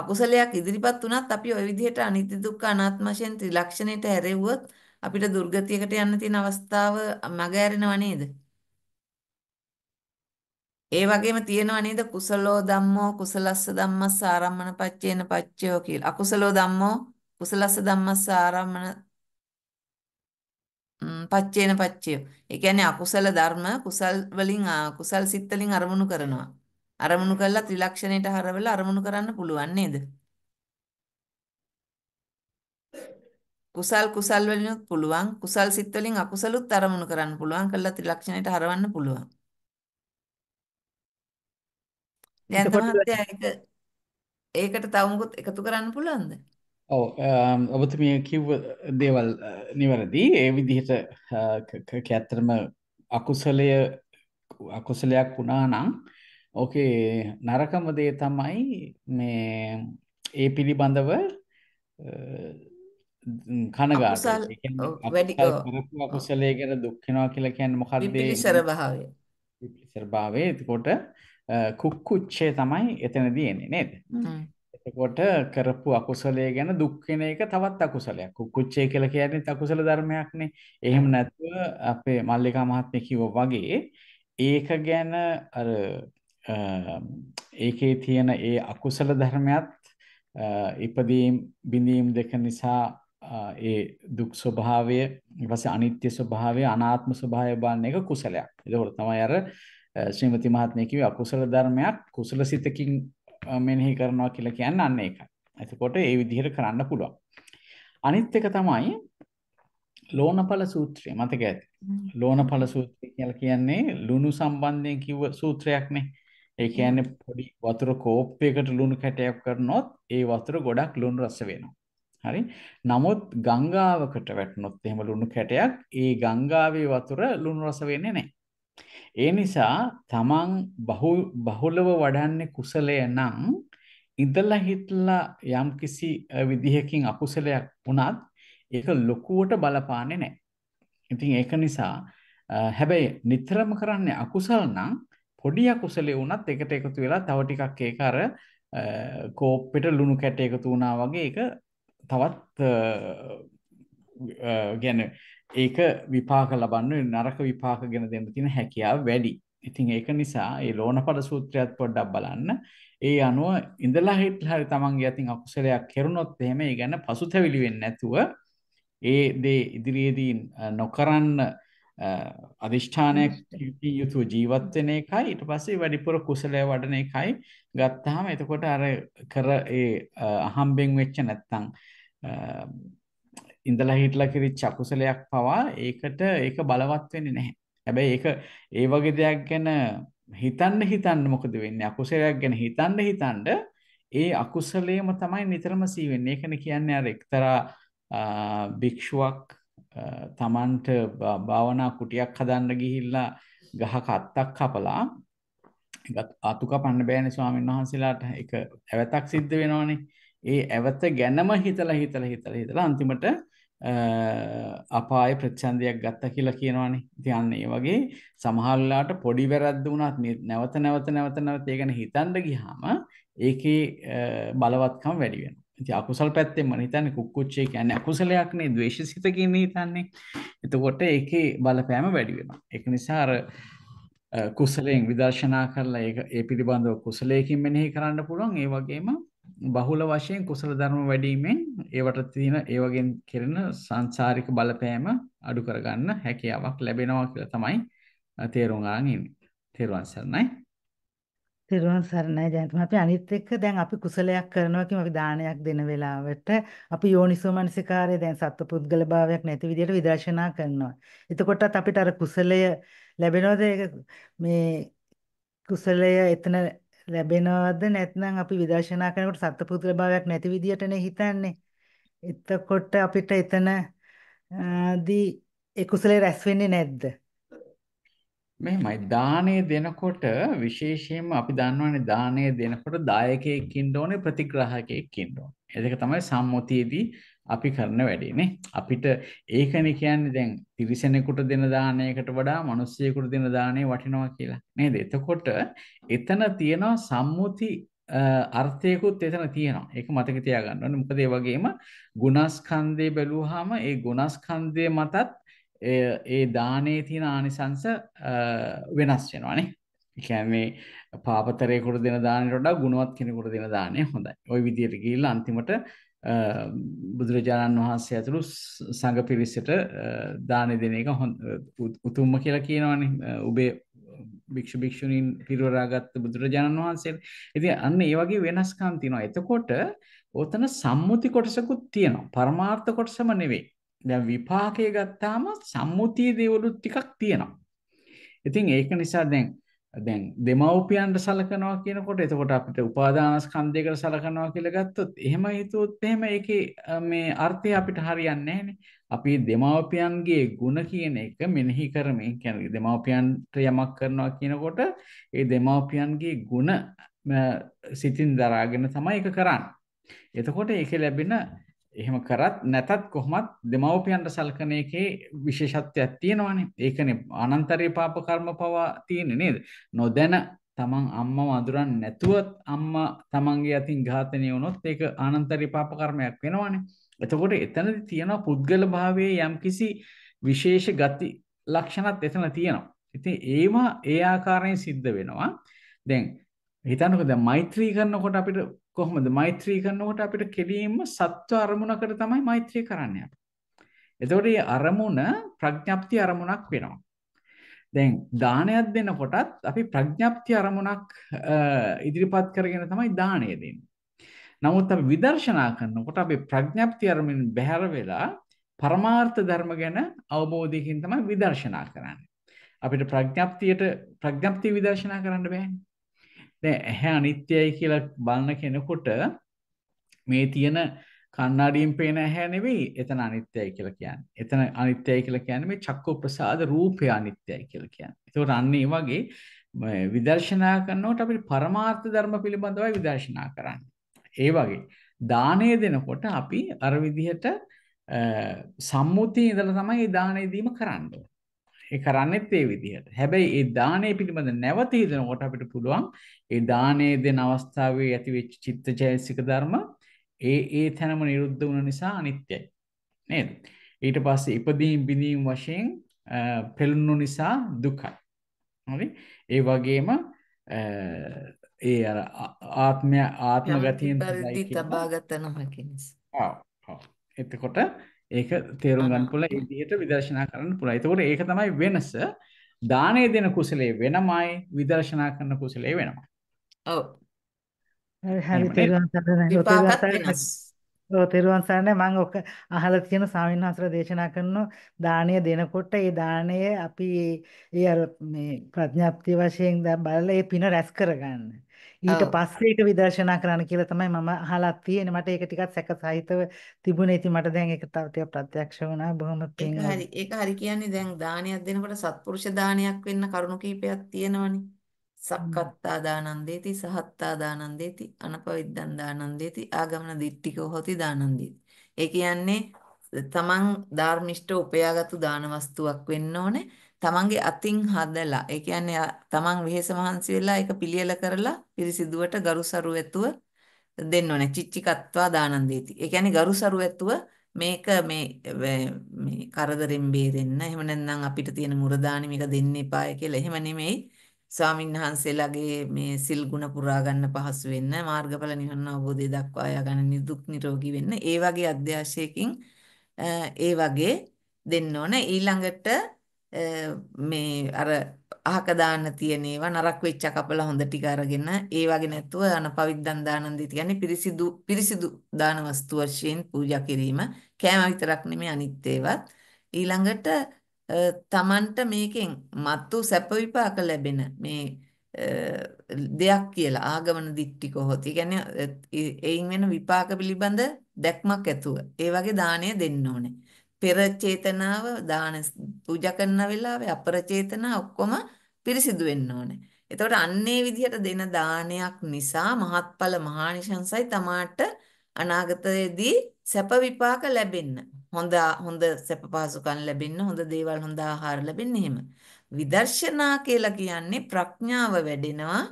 අකුසලයක් ඉදිරිපත් වුණත් අපි ওই විදිහට අනිත්‍ය දුක්ඛ අනාත්ම වශයෙන් ත්‍රිලක්ෂණයට හැරෙව්වොත් අපිට දුර්ගතියකට යන්න තියෙන අවස්ථාව මගහැරෙනව නේද ඒ වගේම තියෙනව නේද කුසලෝ ධම්මෝ කුසලස්ස ධම්මස් ආරම්මන පච්චේන පච්චයෝ කියලා අකුසලෝ ධම්මෝ කුසලස්ස ධම්මස්ස ආරම්මන පච්චේන පච්චය. ඒ කියන්නේ අකුසල ධර්ම කුසල් වලින් කුසල් සිත් වලින් අරමුණු කරනවා. අරමුණු කළා ත්‍රිලක්ෂණයට හරවලා අරමුණු කරන්න පුළුවන් නේද? කුසල් කුසල් වලිනුත් පුළුවන්. කුසල් සිත් වලින් අකුසලුත් අරමුණු කරන්න පුළුවන්. කළා ත්‍රිලක්ෂණයට හරවන්න පුළුවන්. දැන් තමයි ඒකට තව මුකුත් එකතු කරන්න පුළුවන්ද? ඔව ඔබතුමිය කිව්ව දේවල් නිවැරදි ඒ විදිහට කැත්තරම අකුසලය අකුසලයක් වුණා නම් ඕකේ නරකම දේ තමයි මේ ඒ පිළිබඳව කනගාට අකුසලය ගැන දුක්ඛෙනවා කියලා කියන්නේ මොකක්ද පිළිසර භාවය පිළිසර භාවය එතකොට කුක්කුච්චේ තමයි එතනදී එන්නේ නේද එකොට කරපු අකුසලේ ගැන දුක්වෙන එක තවත් අකුසලයක් කුච්චේ කල කියන්නේ අකුසල ධර්මයක්නේ එහෙම නැතුව අපේ මල්ලිකා මහත්මය කිව වගේ ඒක ගැන අර ඒකේ තියෙන ඒ අකුසල ධර්මයත් ඉපදීම් බිඳීම් දෙක නිසා ඒ දුක් ස්වභාවය ඊපස අනිත්‍ය ස්වභාවය අනාත්ම ස්වභාවය බලන එක කුසලයක්. එතකොට තමයි අර ශ්‍රීමති මහත්මිය කිව්වේ අකුසල ධර්මයක් කුසල සිතකින් මෙනෙහි කරනවා කියලා කියන්න අන්න එකයි. එතකොට ඒ විදිහට කරන්න පුළුවන්. අනිත් එක තමයි ලෝණඵල සූත්‍රය මතක ඇති. ලෝණඵල සූත්‍රය කියලා කියන්නේ ලුණු සම්බන්ධයෙන් කිව්ව සූත්‍රයක්නේ. ඒ කියන්නේ පොඩි වතුර කෝප්පයකට ලුණු කැටයක් කරනොත් ඒ වතුර ගොඩක් ලුණු රස වෙනවා. හරි. නමුත් ගංගාවකට වැටුනොත් එහෙම ලුණු කැටයක් ඒ ගංගාවේ වතුර ලුණු රස වෙන්නේ නැහැ. ඒ නිසා තමන් බහුලව වඩන්නේ කුසලය නම් ඉඳලා හිටලා යම් කිසි විදිහකින් අකුසලයක් වුණත් ඒක ලොකුවට බලපාන්නේ නැහැ. ඉතින් ඒක නිසා හැබැයි නිතරම කරන්නේ අකුසල් නම් පොඩි අකුසලේ වුණත් එකට එකතු වෙලා තව ටිකක් ඒක අර කෝප්පෙට ලුණු කැට එකතු වුණා වගේ ඒක තවත් ගැන ඒක විපාක ලබන්න නරක විපාක ගෙන දෙන්න තින හැකියාව වැඩි. ඉතින් ඒක නිසා ඒ ලෝනපඩ සූත්‍රයත් පොඩ්ඩක් බලන්න. ඒ අනුව ඉඳලා හිට හරි තමන්ගේ අතින් අකුසලයක් කෙරුණොත් එහෙම ඒ ගැන පසුතැවිලි වෙන්නේ නැතුව ඒ දේ ඉදිරියේදී නොකරන්න අධිෂ්ඨානයක් යුතු ජීවත් වෙන එකයි ඊට පස්සේ වැඩිපුර කුසලය වඩන එකයි ගත්තාම එතකොට අර කර ඒ අහම්බෙන් වෙච්ච නැත්තම් ඉඳලා හිටලා කිරිච්ච අකුසලයක් පවා ඒකට ඒක බලවත් වෙන්නේ නැහැ. හැබැයි ඒක ඒ වගේ දෙයක් ගැන හිතන්න හිතන්න මොකද වෙන්නේ? අකුසලයක් ගැන හිතන්න හිතන්න ඒ අකුසලයේම තමයි නිතරම සී වෙන්නේ. ඒකනේ කියන්නේ අර එක්තරා භික්ෂුවක් තමන්ට භාවනා කුටියක් හදන්න ගිහිල්ලා ගහ කත්තක් කපලා අතු කපන්න බෑනේ ස්වාමීන් වහන්සේලාට ඒක ඇවතක් සිද්ධ වෙනවනේ. ඒ ඇවත ගැනම හිතලා හිතලා හිතලා හිතලා අන්තිමට අපාය ප්‍රච්චන්දයක් ගත්ත කියලා කියනවානේ තියන්න ඒ වගේ සමහල්ලාට පොඩි වැරද්ද වුණත් නැවත නැවත නැවත නැවත ඒ ගැන හිතන්ඩ ගිහාම ඒකේ බලවත්කම් වැඩි වෙන ති අකුසල් පැත්තෙම හිතන්න කුක්කුච්චේ කියන්න අකුසලයක්නේ දවේශසිත කියන්නේ හිතන්නේ එතකොට ඒකේ බලපෑම වැඩි වෙන එක නිසාර කුසලයෙන් විදර්ශනා කරලා ඒ පිළිබඳව කුසලයකින් මෙනෙහි කරන්න පුළුවන් ඒ වගේම බහුල වශයෙන් කුසල ධර්ම වැඩීමෙන් ඒවට තියෙන ඒවගෙන් කෙරෙන සංසාරික බලපෑම අඩු කරගන්න හැකියාවක් ලැබෙනවා කියලා තමයි තේරුම් ගන්න ඉන්නේ. තේරුවන් සරණයි. තේරුවන් සරණයි ජයන්තුමා. අපි අනිත් එක්ක දැන් අපි කුසලයක් කරනවා කියමු අපි දානයක් දෙන වෙලාවට අපි යෝනිසෝමනසිකාරය දැන් සත්පුද්ගල භාවයක් නැති විදිහට විදර්ශනා කරනවා. එතකොටත් අපිට අර කුසලය ලැබෙනවද ඒක මේ කුසලය එතන ලැබෙනවද නැත්නම් අපි විදර්ශනා කරනකොට සත්පුරුෂ භාවයක් නැති විදියටනේ හිතන්නේ. එතකොට අපිට එතන දී ඒ කුසලයේ රැස් වෙන්නේ නැද්ද? මෙහෙමයි දාණය දෙනකොට විශේෂයෙන්ම අපි දන්නවනේ දාණය දෙනකොට දායකයෙක් ඉන්න ඕනේ ප්‍රතිග්‍රාහකයෙක් ඉන්න ඕනේ. ඒ දෙක තමයි සම්මුතියේදී අපි කරන වැඩේනේ අපිට ඒකනේ කියන්නේ දැන් තිරිසනෙකුට දෙන දානයකට වඩා මිනිස්සෙකුට දෙන දාණය වටිනවා කියලා නේද එතකොට එතන තියෙනවා සම්මුති අර්ථයකුත් එතන තියෙනවා ඒක මතක තියාගන්න ඕනේ මොකද ඒ වගේම ගුණස්කන්ධය බැලුවාම ඒ ගුණස්කන්ධය මතත් ඒ දානයේ තියෙන ආනිසංස වෙනස් වෙනවානේ එකැමේ පාපතරයකුට දෙන දානයට වඩා ගුණවත් කෙනෙකුට දෙන දානය හොඳයි ඔය විදියට ගිහිල්ලා අන්තිමට බුදුරජාණන් වහන්සේ ඇතුළු සඟ පිරිසට දාන දෙන එක හො උතුම්ම කියලා කියනවන ඔබේ භික්ෂ භික්ෂුණීන් පිරවරාගත්ත බුදුරජාණන් වහන්සේ ඉති අන්න ඒ වගේ වෙනස්කම් තිනවා එතකොට ඕතන සම්මුති කොටසකුත් තියෙනවා පරමාර්ථ කොටසම නෙවෙයි දැ විපාකය ගත්තාම සම්මුතිය දේවලුත් ටිකක් තියෙනවා ඉතින් ඒක නිසා දැන් දැන් දෙමව්පියන්ට සලකනවා කියනකොට එතකොට අපිට උපාදානස්කන්ධයකට සලකනවා කියලා ගත්තොත් එහෙම හිතුවොත් එහෙම ඒකේ මේ අර්ථය අපිට හරියන්නේ නැහැනේ. අපි දෙමව්පියන්ගේ ಗುಣ කියන එක මෙනෙහි කරමින් කියන්නේ දෙමව්පියන්ට යමක් කරනවා කියනකොට ඒ දෙමව්පියන්ගේ ಗುಣ සිතින් දරාගෙන තමයි ඒක කරන්නේ. එතකොට ඒකේ ලැබෙන එහෙම කරත් නැතත් කොහොමත් දෙමව්පියන්ට සලකන එකේ විශේෂත්වයක් තියෙනවානේ. ඒකනේ අනන්තරේ පාප කර්ම පවා තියෙන්නේ නේද? නොදැන තමන් අම්ම වඳුරන් නැතුවත් අම්ම තමන්ගේ අතින් ඝාතනය වුණොත් ඒක අනන්තරි පාප කර්මයක් වෙනවානේ. එතකොට එතනදි තියෙනවා පුද්ගල භාවයේ යම්කිසි විශේෂ ගති ලක්ෂණත් එතන තියෙනවා. ඉතින් ඒවා ඒ ආකාරයෙන් සිද්ධ වෙනවා. දැන් හිතන්නකෝ දැන් මෛත්‍රී කරනකොට අපිට කොහොමද මෛත්‍රී කරනකොට අපිට කෙලින්ම සත්ව අරමුණකට තමයි මෛත්‍රී කරන්න යන්නේ. එතකොට මේ අරමුණ ප්‍රඥප්ති අරමුණක් වෙනවා. දැන් දානයක් දෙනකොටත් අපි ප්‍රඥප්ති අරමුණක් ඉදිරිපත් කරගෙන තමයි දාණය දෙන්නේ. නමුත් අපි විදර්ශනා කරනකොට අපි ප්‍රඥප්ති අරමුණෙන් බැහැර වෙලා පරමාර්ථ ධර්ම ගැන අවබෝධයකින් තමයි විදර්ශනා කරන්නේ. අපිට ප්‍රඥප්තියට ප්‍රඥප්ති විදර්ශනා කරන්න බෑනේ. දැන් ඇහැ අනිත්‍යයි කියලා බලන කෙනෙකුට මේ තියෙන කන්නාඩියෙන් පේන ඇහැ නෙවෙයි එතන අනිත්‍යයි කියලා කියන්නේ. එතන අනිත්‍යයි කියලා කියන්නේ මේ චක්කු ප්‍රසාද රූපය අනිත්‍යයි කියලා කියන්නේ. ඒකෝට අන්න ඒ වගේ විදර්ශනා කරනකොට අපිට පරමාර්ථ ධර්ම පිළිබඳවයි විදර්ශනා කරන්නේ. ඒ වගේ දානය දෙනකොට අපි අර විදිහට සම්මුතිය ඉඳලා තමයි දානය දීම කරන්න ඕනේ. ඒ කරන්නෙත් ඒ විදිහට. හැබැයි ඒ දානය පිළිබඳ නැවත හිතනකොට අපිට පුළුවන් ඒ දානයේ දෙන අවස්ථාවේ ඇතිවෙච්ච චිත්තචෛතසික ධර්ම ඒ ඒ තැනම නිරුද්ධ වුණ නිසා අනිත්‍යයි. නේද? ඊට පස්සේ ඉපදීම් බිඳීම් වශයෙන් පෙළුණු නිසා දුකයි. හරි? ඒ වගේම ඒ අර ආත්මය ආත්ම ගතියෙන් තබා ගත නොහැකි නිසා. ඔව්. ඔව්. එතකොට ඒක තේරුම් ගන්න පුළුවන් ඒ විදිහට විදර්ශනා කරන්න පුළුවන්. ඒතකොට ඒක තමයි වෙනස. දානය දෙන කුසලයේ වෙනමයි විදර්ශනා කරන කුසලයේ වෙනමයි. ඔව්. හරි තේරුම් ගන්න. තෙරුවන් සරණයි මම ඔක අහලා තියෙන ස්වාමීන් වහන්සේලා දේශනා කරන දාණය දෙනකොට ඒ දාණය අපි ඒ අර මේ ප්‍රඥාප්තිය වශයෙන් දැන් බලලා ඒ පින රැස් කරගන්න. ඊට පස්සේ ඒක විදර්ශනා කරන්න කියලා තමයි මම අහලා තියෙන්නේ. මට ඒක ටිකක් සැක සහිතව තිබුණේ. ඉතින් මට දැන් ඒක තව ටිකක් ප්‍රත්‍යක්ෂ වුණා. බොහොම පිං. ඒක හරි. ඒක හරි කියන්නේ දැන් දානයක් දෙනකොට සත්පුරුෂ දානයක් වෙන්න කරුණු කීපයක් තියෙනවනේ. සක්කත්තා දානං දේති, සහත්තා දානං දේති, අනපවිද්දං දානං දේති, ආගමන දිට්ඨිකෝ හොති දානං දේති. ඒ කියන්නේ තමන් ධර්මිෂ්ඨ උපයාගත්තු දාන වස්තුවක් වෙන්න ඕනේ. තමන්ගේ අතින් හදලා ඒ කියන්නේ තමන් වෙහෙස මහන්සි වෙලා ඒක පිළියෙල කරලා පිරිසිදුවට ගරුසරු ඇතුව දෙන්න ඕනේ චිච්චිකත්වා දානන්දේති. ඒ කියන්නේ ගරුසරු ඇතුව මේක මේ මේ කරදරෙන් බේරෙන්න එහෙම නැත්නම් අපිට තියෙන මුරදානි මේක දෙන්න එපාය කියලා එහෙම නෙමෙයි. ස්වාමීන් වහන්සේලාගේ මේ සිල් ගුණ පුරා ගන්න පහසු වෙන්න මාර්ගඵල නිවන අවබෝධය දක්වා යා ගන්න නිදුක් නිරෝගී වෙන්න ඒ වගේ අධ්‍යාශයකින් ඒ වගේ දෙන්න ඕන ඊළඟට මේ අර අහක දාන්න තියෙන ඒවා නරක වෙච්ච කපලා හොඳ ටික අරගෙන ඒ වගේ නැතුව අනපවිද්දන් දානන්දි කියන්නේ පිරිසිදු පිරිසිදු දාන වස්තු වශයෙන් පූජා කිරීම කෑම විතරක් නෙමෙයි අනිත් ඒවත් ඊළඟට තමන්ට මේකෙන් මත්තු සැප විපාක ලැබෙන මේ දෙයක් කියලා ආගමන දික්ටි කොහොත්. ඒ කියන්නේ එයින් වෙන විපාක පිළිබඳ දැක්මක් ඇතුව ඒ වගේ දාණය දෙන්න ඕනේ. පෙර චේතනාව දාන පූජා කරන වෙලාවේ අපර චේතනා ඔක්කොම පිරිසිදු වෙන්න ඕනේ. එතකොට අන්නේ විදිහට දෙන දානයක් නිසා මහත්ඵල මහානිශංසයි තමාට අනාගතයේදී සැප විපාක ලැබෙන්න. හොඳ හොඳ සැප පහසුකම් ලැබෙන්න, හොඳ දේවල්, හොඳ ආහාර ලැබෙන්න එහෙම. විදර්ශනා කියලා කියන්නේ ප්‍රඥාව වැඩෙනවා.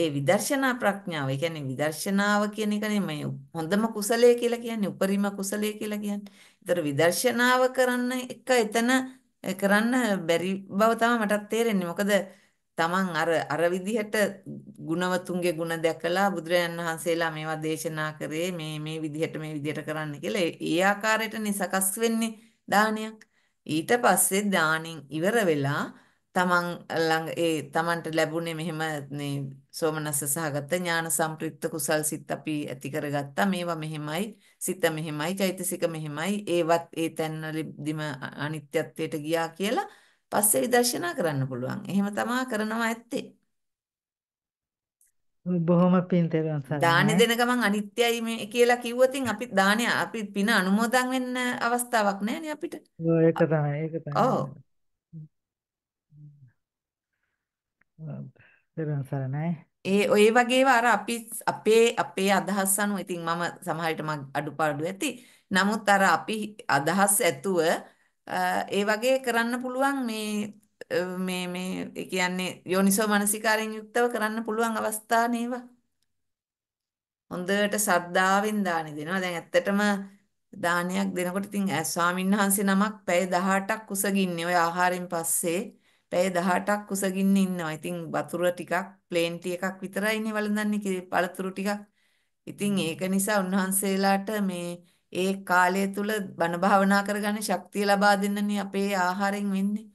ඒ විදර්ශනා ප්‍රඥාව. ඒ කියන්නේ විදර්ශනාව කියන එකනේ මේ හොඳම කුසලය කියලා කියන්නේ, උපරිම කුසලය කියලා කියන්නේ. ඒතර විදර්ශනාව කරන්න එක එතන කරන්න බැරි බව තමයි මටත් තේරෙන්නේ. මොකද තමන් අර අර විදිහට ගුණවතුන්ගේ ಗುಣ දැකලා බුදුරජාන් වහන්සේලා මේවා දේශනා කරේ මේ මේ විදිහට මේ විදිහට කරන්න කියලා ඒ ආකාරයට නිසකස් වෙන්නේ දානයක්. ඊට පස්සේ දානෙන් ඉවර වෙලා තමන් ළඟ ඒ තමන්ට ලැබුණේ මෙහෙම මේ සෝමනස්ස සහගත ඥාන සම්ප්‍රිත්ත කුසල් සිත් අපි ඇති කරගත්තා මේවා මෙහෙමයි සිත මෙහෙමයි චෛතසික මෙහෙමයි ඒවත් ඒ තැන්වලදීම අනිත්‍යත්වයට ගියා කියලා පස්සේ විදර්ශනා කරන්න පුළුවන් එහෙම තමා කරනවා ඇත්තේ බොහොම පින් දෙවන් සරණයි. දානෙ දෙන ගමන් අනිත්‍යයි මේ කියලා කිව්වොතින් අපි දානෙ අපි පින අනුමෝදන් වෙන්න අවස්ථාවක් නැහැ නේ අපිට. ඒක තමයි ඒක තමයි. ඔව්. තෙරුවන් සරණයි. ඒ ඔය වගේ අර අපි අපේ අපේ අදහස් අනුව ඉතින් මම සමහර විට මම අඩුපාඩු ඇති. නමුත් අර අපි අදහස් ඇතුව ඒ වගේ කරන්න පුළුවන් මේ මේ මේ ඒ කියන්නේ යෝනිසෝ මනසිකාරයෙන් යුක්තව කරන්න පුළුවන් අවස්ථා නේව. හොඳට ශ්‍රද්ධාවෙන් දානි දෙනවා. දැන් ඇත්තටම දානයක් දෙනකොට ඉතින් ස්වාමින්වහන්සේ නමක් පැය 18ක් කුසගින්නේ ඔය ආහාරයෙන් පස්සේ පැය 18ක් කුසගින්න ඉන්නවා. ඉතින් වතුර ටිකක් ප්ලේන් ටී එකක් විතරයිනේ වළඳන්නේ පළතුරු ටිකක්. ඉතින් ඒක නිසා උන්වහන්සේලාට මේ ඒ කාලය තුල බණ භාවනා කරගන්න ශක්තිය ලබා දෙන්නනේ අපේ ආහාරයෙන් වෙන්නේ.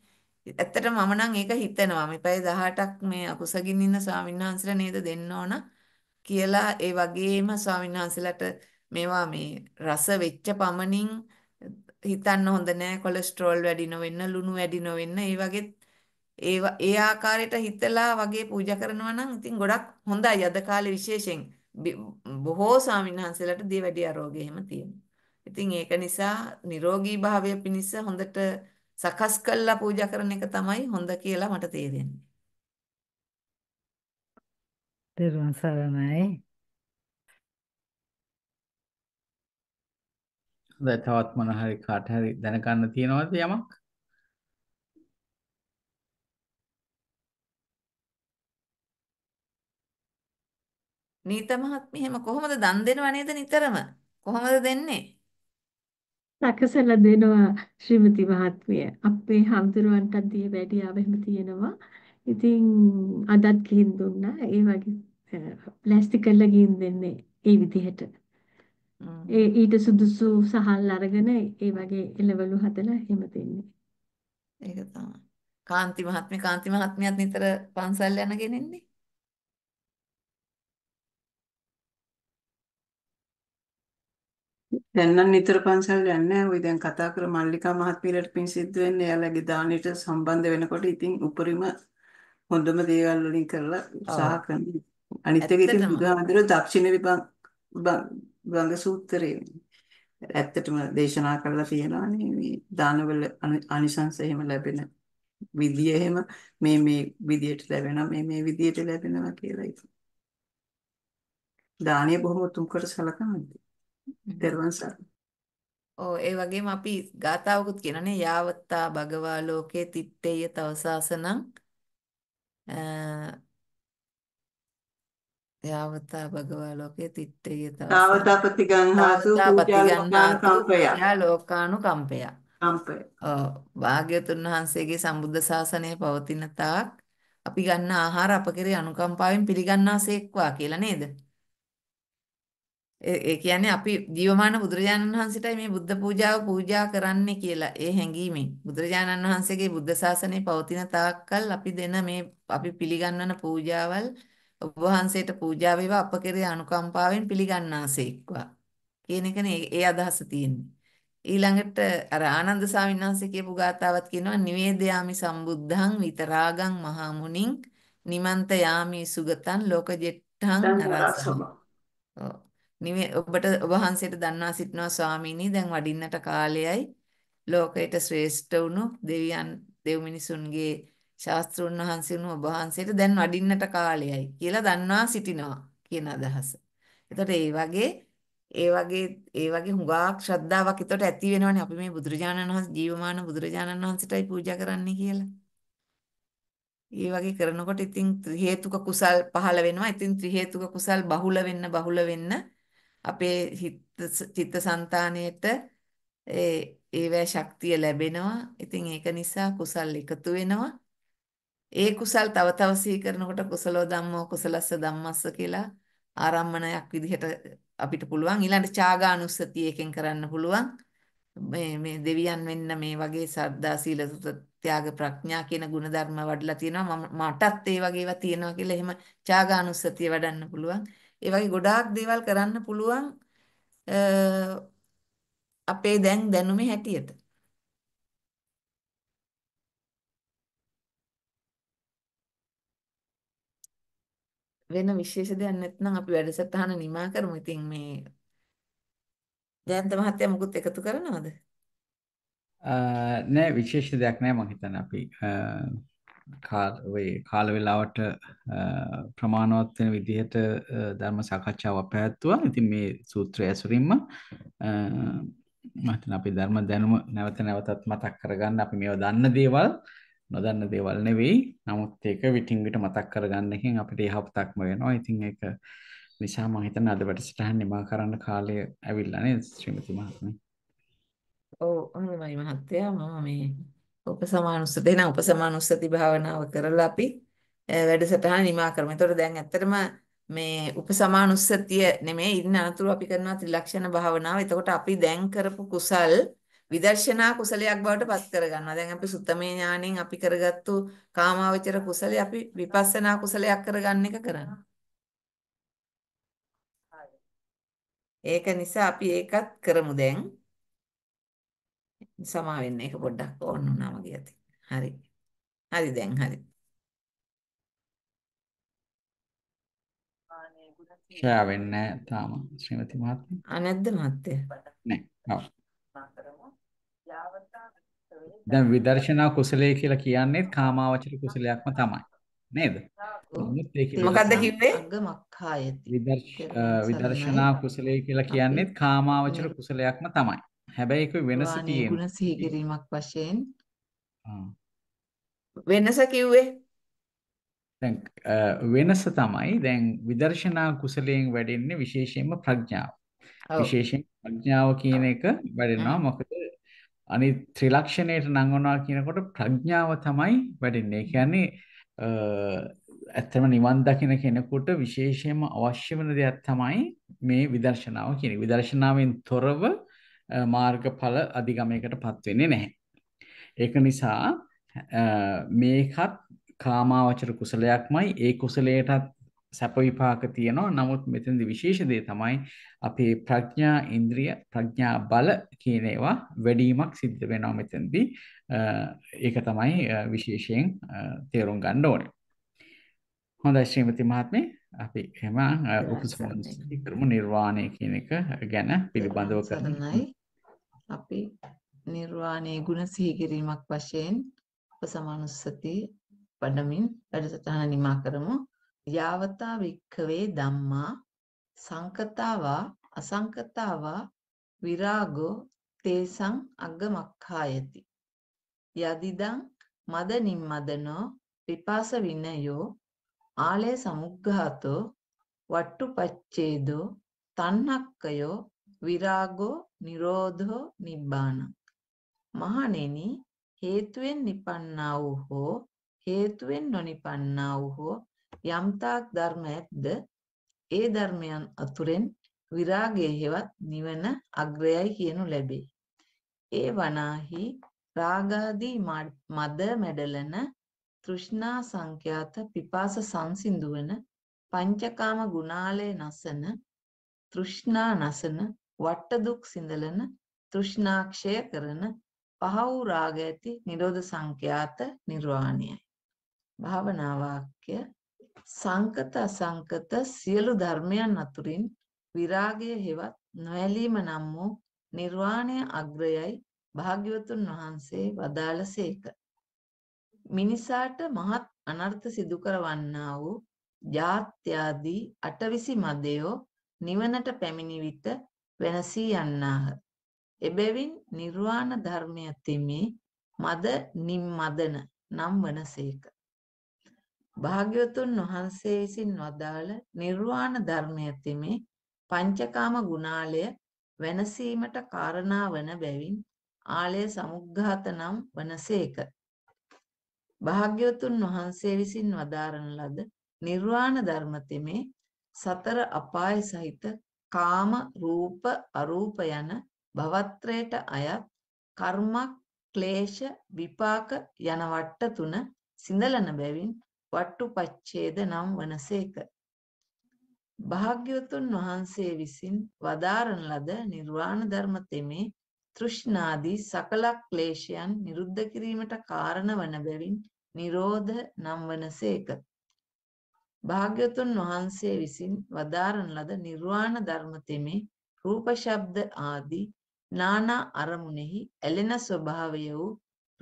ඇත්තට මම නම් ඒක හිතනවා. මේ පැය 18ක් මේ අකුසගින් ඉන්න ස්වාමීන් වහන්සේලා නේද දෙන්න ඕන කියලා ඒ වගේම ස්වාමීන් වහන්සේලාට මේවා මේ රස වෙච්ච පමණින් හිතන්න හොඳ නෑ කොලෙස්ටරෝල් වැඩි නොවෙන්න, ලුණු වැඩි නොවෙන්න, ඒ වගේ ඒ ඒ ආකාරයට හිතලා වගේ පූජා කරනවා නම් ඉතින් ගොඩක් හොඳයි අද කාලේ විශේෂයෙන් බොහෝ ස්වාමීන් වහන්සේලාට දියවැඩි ආරෝග්‍ය එහෙම තියෙනවා. ඉතින් ඒක නිසා නිරෝගී භාවය පිණිස හොඳට සකස් කළා පූජා කරන එක තමයි හොඳ කියලා මට තේරෙන්නේ. දරුවන් සරණයි. දැන් තවත් මොන හරි කාට හරි දැනගන්න තියෙනවද යමක්? නීත මහත්මිය එහෙම කොහොමද දන් දෙනව නේද නිතරම? කොහොමද දෙන්නේ? සකසලා දෙනවා ශ්‍රීමති මහත්මිය. අපේ හඳුරුවන්ට දිය වැඩියාව එහෙම තියෙනවා. ඉතින් අදත් ගිහින් දුන්නා. ඒ වගේ ප්ලාස්ටික් කරලා ගිහින් දෙන්නේ ඒ විදිහට. ඒ ඊට සුදුසු සහල් අරගෙන ඒ වගේ එළවලු හදලා එහෙම දෙන්නේ. ඒක තමයි. කාන්ති මහත්මිය කාන්ති මහත්මියත් නිතර පන්සල් යන කෙනෙන්නේ. දැන් නම් නිතර පන්සල් යන්නේ ඔයි දැන් කතා කර මල්ලිකා මහත්මියට පින් සිද්ධ වෙන්නේ එයාලගේ දානෙට සම්බන්ධ වෙනකොට ඉතින් උපරිම හොඳම දේවල් වලින් කරලා උත්සාහ කරනවා අනිත් එක ඉතින් බුදුහාමුදුර දක්ෂිණ විභංග සූත්‍රය ඇත්තටම දේශනා කරලා තියෙනවානේ මේ දානවල අනිසංස එහෙම ලැබෙන විදිය එහෙම මේ මේ විදියට ලැබෙනවා මේ මේ විදියට ලැබෙනවා කියලා ඉතින් දානය බොහොම උතුම් කර සලකනවා දරුවන් සරණයි. ඔව් ඒ වගේම අපි ගාතාවකුත් කියනනේ යාවත්තා භගවා ලෝකේ තිත්තේය තවසාසනං යාවතා භගවා ලෝකේ තිත්තේය තවසාසනං යාවතා ප්‍රතිගන්හාසු පූජා ලෝකානු කම්පය කම්පය ඔව් භාග්‍යතුන් වහන්සේගේ සම්බුද්ධ ශාසනය පවතින තාක් අපි ගන්න ආහාර අප කෙරේ අනුකම්පාවෙන් පිළිගන්නාසේක්වා කියලා නේද? ඒ කියන්නේ අපි ජීවමාන බුදුරජාණන් වහන්සේටයි මේ බුද්ධ පූජාව පූජා කරන්නේ කියලා ඒ හැඟීමෙන් බුදුරජාණන් වහන්සේගේ බුද්ධ ශාසනය පවතින තාක්කල් අපි දෙන මේ අපි පිළිගන්වන පූජාවල් ඔබ වහන්සේට පූජා වේවා අප කෙරේ අනුකම්පාවෙන් පිළිගන්නාසේක්වා කියන එකනේ ඒ අදහස තියෙන්නේ ඊළඟට අර ආනන්ද ස්වාමීන් වහන්සේ කියපු ගාතාවක් කියනවා නිවේදයාමි සම්බුද්ධං විතරාගං මහා මුනිං නිමන්ත යාමි සුගතං ලෝකජෙට්ඨං නරසම ඔබට ඔබ වහන්සේට දන්වා සිටිනවා ස්වාමීනි දැන් වඩින්නට කාලයයි ලෝකයට ශ්‍රේෂ්ඨ වුණු දෙවියන් දෙව් මිනිසුන්ගේ ශාස්ත්‍රුන් වහන්සේ වුණු ඔබ වහන්සේට දැන් වඩින්නට කාලයයි කියලා දන්වා සිටිනවා කියන අදහස. එතකොට ඒ වගේ ඒ වගේ ඒ වගේ හුඟක් ශ්‍රද්ධාවක් ඊටට ඇති වෙනවනේ අපි මේ බුදුරජාණන් වහන්සේ ජීවමාන බුදුරජාණන් වහන්සේටයි පූජා කරන්නේ කියලා. ඒ වගේ කරනකොට ඉතින් ත්‍රි හේතුක කුසල් පහළ වෙනවා. ඉතින් ත්‍රි හේතුක කුසල් බහුල වෙන්න බහුල වෙන්න අපේ චිත්ත સંතාණයට ඒ ඒවැ ශක්තිය ලැබෙනවා. ඉතින් ඒක නිසා කුසල් එකතු වෙනවා. ඒ කුසල් තව තව සීකරනකොට කුසලෝ ධම්මෝ කුසලස්ස ධම්මස්ස කියලා ආරම්මණයක් විදිහට අපිට පුළුවන් ඊළඟට චාගානුස්සතිය එකෙන් කරන්න පුළුවන් මේ මේ දෙවියන් වෙන්න මේ වගේ සද්දා සීල ත්‍යාග ප්‍රඥා කියන ಗುಣධර්ම වඩලා තියෙනවා මටත් ඒ වගේ ඒවා තියෙනවා කියලා එහෙම චාගානුස්සතිය වඩන්න පුළුවන් ඒ වගේ ගොඩාක් දේවල් කරන්න පුළුවන් අපේ දැන් දැනුමේ හැටියට. වෙන විශේෂ දෙයක් නැත්නම් අපි වැඩසටහන නිමා කරමු. ඉතින් මේ ජයන්ත මහත්තයා මුකුත් එකතු කරනවද? නෑ විශේෂ දෙයක් නෑ මම හිතන්නේ අපි කාල වෙලාවට ප්‍රමාණවත් වෙන විදිහට ධර්ම සාකච්ඡාවක් පැවැත්වුවා. ඉතින් මේ සූත්‍රය ඇසුරින්ම මතන අපි ධර්ම දැනුම නැවත නැවතත් මතක් කරගන්න අපි මේවා දන්න දේවල් නොදන්න දේවල් නෙවෙයි. නමුත් ඒක විටින් විට මතක් කරගන්න එකෙන් අපිට යහපතක්ම වෙනවා. ඉතින් ඒක නිසා මම හිතන්නේ අද වැඩසටහන නිමා කරන්න කාලය ඇවිල්ලා නේද ශ්‍රීමති මහත්මිය. ඔව් හොඳයි මහත්තයා මම මේ උපසමානුස්සති එහෙනම් උපසමානුස්සති භාවනාව කරලා අපි වැඩසටහන නිමා කරමු. එතකොට දැන් ඇත්තටම මේ උපසමානුස්සතිය නෙමෙයි ඉන්න අනතුරු අපි කරනවා ත්‍රිලක්ෂණ භාවනාව. එතකොට අපි දැන් කරපු කුසල් විදර්ශනා කුසලයක් බවට පත් කරගන්නවා. දැන් අපි සුත්තමේ ඥාණයෙන් අපි කරගත්තු කාමාවචර කුසලයේ අපි විපස්සනා කුසලයක් කරගන්න එක කරනවා. ඒක නිසා අපි ඒකත් කරමු දැන්. සමා වෙන්න ඒක පොඩ්ඩක් ඕන වුණාම ගියති. හරි. හරි දැන් හරි. ෂෙයා වෙන්නේ තාම ශ්‍රීමති මහත්මිය. ආ නැද්ද මහත්තයා? නෑ. දැන් විදර්ශනා කුසලයේ කියලා කියන්නේ කාමාවචර කුසලයක්ම තමයි. නේද? මොකද්ද කිව්වේ? අංගමක්ඛායති. විදර්ශනා කුසලයේ කියලා කියන්නේ කාමාවචර කුසලයක්ම තමයි. හැබැයි ඒක වෙනස තියෙනවා. ගුණ සිහි කිරීමක් වශයෙන්. වෙනස කිව්වේ දැන් වෙනස තමයි දැන් විදර්ශනා කුසලයෙන් වැඩෙන්නේ විශේෂයෙන්ම ප්‍රඥාව. විශේෂයෙන් ප්‍රඥාව කියන එක වැඩෙනවා. මොකද අනිත් ත්‍රිලක්ෂණයට නංවනවා කියනකොට ප්‍රඥාව තමයි වැඩෙන්නේ. ඒ කියන්නේ ඇත්තම නිවන් දකින කෙනෙකුට විශේෂයෙන්ම අවශ්‍ය වෙන දෙයක් තමයි මේ විදර්ශනාව කියන්නේ. විදර්ශනාවෙන් තොරව මාර්ගඵල අධිගමයකට පත්වෙන්නේ නැහැ. ඒක නිසා මේකත් කාමාවචර කුසලයක්මයි ඒ කුසලයටත් සැපවිපාක තියෙනවා නමුත් මෙතන්දි විශේෂදේ තමයි අපේ ප්‍රඥා ඉන්ද්‍රිය ප්‍රඥා බල කියනේවා වැඩීමක් සිද්ධ වෙනවා මෙතන්දි ඒක තමයි විශේෂයෙන් තේරුම් ගණ්ඩ ඕන. හොඳ ශ්‍රීමති මහත්මේ අපි එම උපසම නිර්වාණය කියන එක ගැන පිළිබඳව කරනයි අපි නිර්වාණය ගුණ සිහිකිරීමක් වශයෙන් උපසමනුස්සති වඩමින් වැඩසටහන නිමා කරමු යාවතා වික්කවේ ධම්මා සංකතාවා අසංකතාවා විරාගෝ තේසං අග්ගමක්ඛායති යදිදං මද නිම්මදනෝ විපාස විනයෝ ආලය සමුග්ඝාතෝ වට්ටුපච්චේදෝ තන්නක්කයෝ විරාගෝ නිරෝධෝ නිබ්බාන මහණෙනි හේතුවෙන් නිපන්නා වූ හෝ හේතුවෙන් නොනිපන්නා වූ හෝ යම්තාක් ධර්ම ඇද්ද ඒ ධර්මයන් අතුරෙන් විරාගය හෙවත් නිවන අග්‍රයයි කියනු ලැබේ ඒ වනාහි රාගාදී මද මැඩලන තෘෂ්ණා සංඛ්‍යාත පිපාස සංසිඳුවන පංචකාම ගුණාලය නසන තෘෂ්ණා නසන වට දුක් සිඳලන තෘෂ්ණාක්ෂය කරන පහ වූ රාග ඇති නිරෝධ සංඛ්‍යාත නිර්වාණයයි භාවනා වාක්‍ය සංකත අසංකත සියලු ධර්මයන් අතුරින් විරාගය හෙවත් නොඇලීම නම් වූ නිර්වාණය අග්‍රයයි භාග්‍යවතුන් වහන්සේ වදාළසේක මිනිසාට මහත් අනර්ථ සිදු කරවන්නා වූ ජාත්‍යාදී අටවිසි මදයෝ නිවනට පැමිණි විට වෙනසී යන්නාහ. එබැවින් නිර්වාණ ධර්මය තෙමේ මද නිම්මදන නම් වනසේක. භාග්‍යවතුන් වහන්සේ විසින් වදාළ නිර්වාණ ධර්මය තෙමේ පංචකාම ගුණාලය වෙනසීමට කාරණා වන බැවින් ආලය සමුග්ඝාත නම් වනසේක. භාග්‍යවතුන් වහන්සේ විසින් වදාරන ලද නිර්වාණ ධර්ම තෙමේ සතර අපාය සහිත කාම රූප අරූප යන භවත්‍රයට අයත් කර්ම ක්ලේශ විපාක යන වට තුන සිඳලන බැවින් වට්ටුපච්ඡේද නම් වනසේක භාග්‍යවතුන් වහන්සේ විසින් වදාරන ලද නිර්වාණ ධර්ම තෙමේ තෘෂ්ණාදී සකල ක්ලේශයන් නිරුද්ධ කිරීමට කාරණ වන බැවින් නිරෝධ නම් වනසේක. භාග්‍යතුන් වහන්සේ විසින් වදාරන ලද නිර්වාණ ධර්ම තෙමේ රූප ශබ්ද ආදී නානා අරමුණෙහි ඇලෙන ස්වභාවය වූ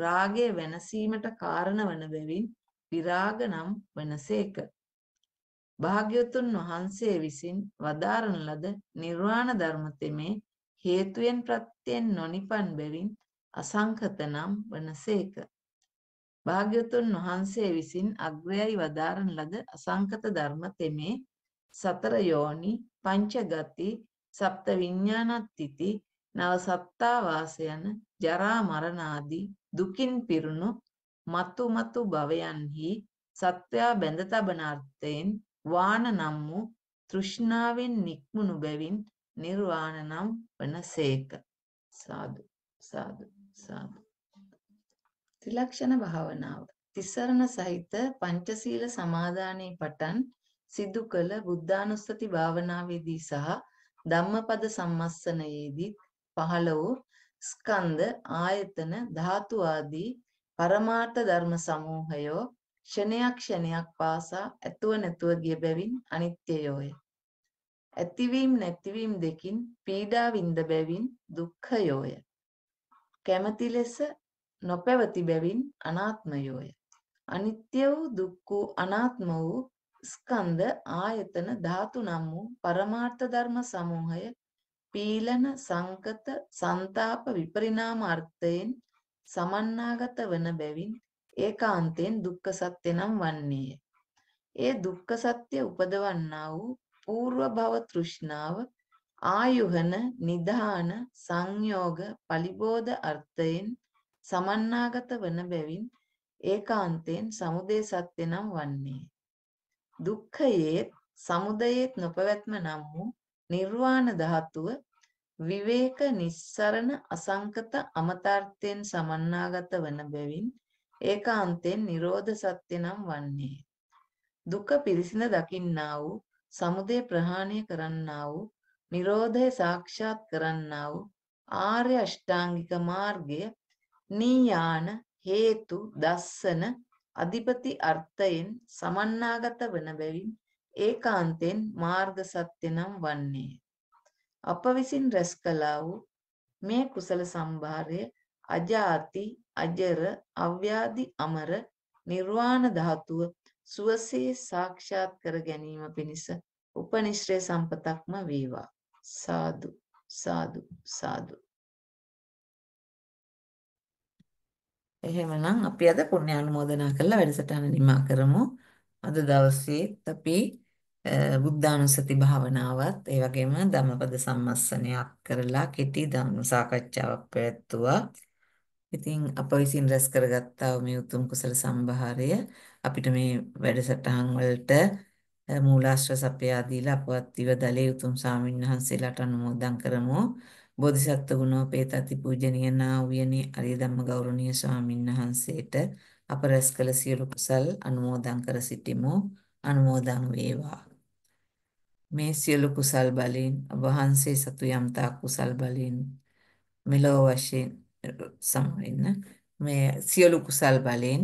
රාගය වෙනසීමට කාරණ වන බැවින් විරාග නම් වනසේක. භාග්‍යතුන් වහන්සේ විසින් වදාරන ලද නිර්වාණ ධර්ම තෙමේ හේතුයෙන් ප්‍රත්‍යයෙන් නොනිපන් බැවින් අසංකත නම් වනසේක. භාග්‍යතුන් වහන්සේ විසින් අග්‍රයයි වදාරන ලද අසංකත ධර්ම තෙමේ සතර යෝනි පංචගති සප්ත විඤ්ඤාණත්තිති නව සත්තා වාසයන ජරා මරණ ආදී දුකින් පිරුණු මතු මතු භවයන්හි සත්‍යා බැඳ තබන අර්ථයෙන් වාන නම් වූ තෘෂ්ණාවෙන් නික්මුණු බැවින් නිර්වාණ නම් වනසේක සාදු සාදු සාදු ත්‍රිලක්ෂණ භාවනාව තිසරණ සහිත පංචශීල සමාදානයේ පටන් සිදු කළ බුද්ධානුස්සති භාවනාවේදී සහ ධම්මපද සම්මස්සනයේදී පහළ වූ ස්කන්ධ ආයතන ධාතු ආදී පරමාර්ථ ධර්ම සමූහයෝ ක්ෂණයක් ක්ෂණයක් පාසා ඇතුව නැතුව ගිය බැවින් අනිත්‍යයෝය ඇතිවීම් නැතිවීම් දෙකින් පීඩා වින්ද බැවින් දුක්ඛයෝය. කැමැති ලෙස නොපැවති බැවින් අනාත්මයෝය. අනිත්‍ය වූ දුක්ඛ වූ අනාත්ම වූ ස්කන්ධ ආයතන ධාතු නම් වූ පරමාර්ථ ධර්ම සමූහය පීලන සංකත සන්තාප විපරිණාම අර්ථයෙන් සමන්නාගත වන බැවින් ඒකාන්තයෙන් දුක්ඛ සත්‍ය නම් වන්නේය. ඒ දුක්ඛ සත්‍ය උපදවන්නා වූ పూර්ව භව තෘෂ්ණාව ආයුහන නිධාන සංයෝග පලිබෝධ අර්ථයෙන් සමන්නාගත වන බැවින් ඒකාන්තයෙන් සමුදය සත්‍ය නම් වන්නේ දුක්ඛයේත් සමුදයේත් නොපවැත්ම නම් වූ නිර්වාණ ධාතුව විවේක නිස්සරණ අසංකත අමතාර්ථයෙන් සමන්නාගත වන බැවින් ඒකාන්තයෙන් නිරෝධ සත්‍ය නම් වන්නේ දුක පිරිසිඳ දකින්නා වූ සමුදය ප්‍රහාණය කරන්නා වූ නිරෝධය සාක්ෂාත් කරන්නා වූ ආර්ය අෂ්ටාංගික මාර්ගය නීයාන හේතු දස්සන අධිපති අර්ථයෙන් සමන්නාගත වන බැවින් ඒකාන්තෙන් මාර්ග සත්‍ය නම් වන්නේ අප විසින් රැස් කළා වූ මේ කුසල සම්භාරය අජාති අජර අව්‍යාදි අමර නිර්වාණ ධාතුව සුවසේ සාක්ෂාත් කර ගැනීම පිණිස උපනිශ්‍රේ සම්පතක්ම වේවා. සාදු සාදු සාදු. එහෙමනම් අපි අද පුණ්‍ය ආනුමෝදනා කරලා වැඩසටහන නිමා කරමු. අද දවසේත් අපි බුද්ධානුස්සති භාවනාවත් ඒ වගේම ධම්මපද සම්මස්සනයක් කරලා කෙටි ධම්ම සාකච්ඡාවක් පැවැත්තුවා. ඉතින් අප විසින් රැස් කරගත්තා මේ උතුම් කුසල සම්භාරය අපිට මේ වැඩසටහන් වලට මූලාශ්‍ර සපයා දීලා අපවත් දිවදලේ උතුම් ස්වාමීන් වහන්සේලාට අනුමෝදන් කරමු. බෝධිසත්ව ගුණෝපේත අති පූජනීය නා උයනේ අරිය ධම්ම ගෞරවනීය ස්වාමීන් වහන්සේට අප රැස් කළ සියලු කුසල් අනුමෝදන් කර සිටිමු. අනුමෝදන් වේවා. මේ සියලු කුසල් බලෙන් ඔබ වහන්සේ සතු යම්තා කුසල් බලෙන් මෙලෝ වශයෙන් සමාවෙන්න මේ සියලු කුසල් බලෙන්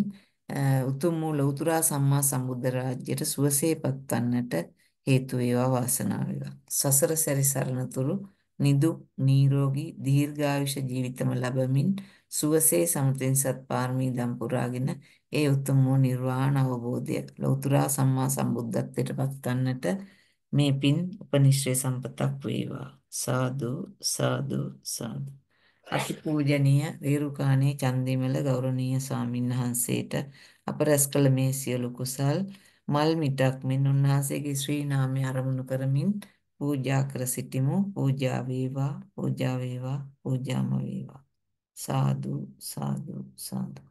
උතුම් වූ ලෞතර සම්මා සම්බුද්ධ රාජ්‍යයට සුවසේ පත්වන්නට හේතු වේවා වාසනාව වේවා. සසර සැරි සරණතුරු නිදුක් නිරෝගී දීර්ඝායුෂ ජීවිතම ලබමින් සුවසේ සමතෙන් සත්පාරමී දම් පුරාගෙන ඒ උතුම් වූ නිර්වාණ අවබෝධය ලෞතර සම්මා සම්බුද්ධත්වයට පත්වන්නට මේ පින් උපනිශ්‍රේ සම්පතක් වේවා. සාදු සාදු සාදු අතිපූජනීය වේරුකාණේ චන්දිමෙල ගෞරවනීය ස්වාමින්වහන්සේට අප රැස් කළ මේ සියලු කුසල් මල් මිටක් මෙන් උන්වහන්සේගේ ශ්‍රී නාමය අරමුණු කරමින් පූජා කර සිටිමු පූජා වේවා පූජා වේවා පූජාම වේවා සාදු සාදු සාදු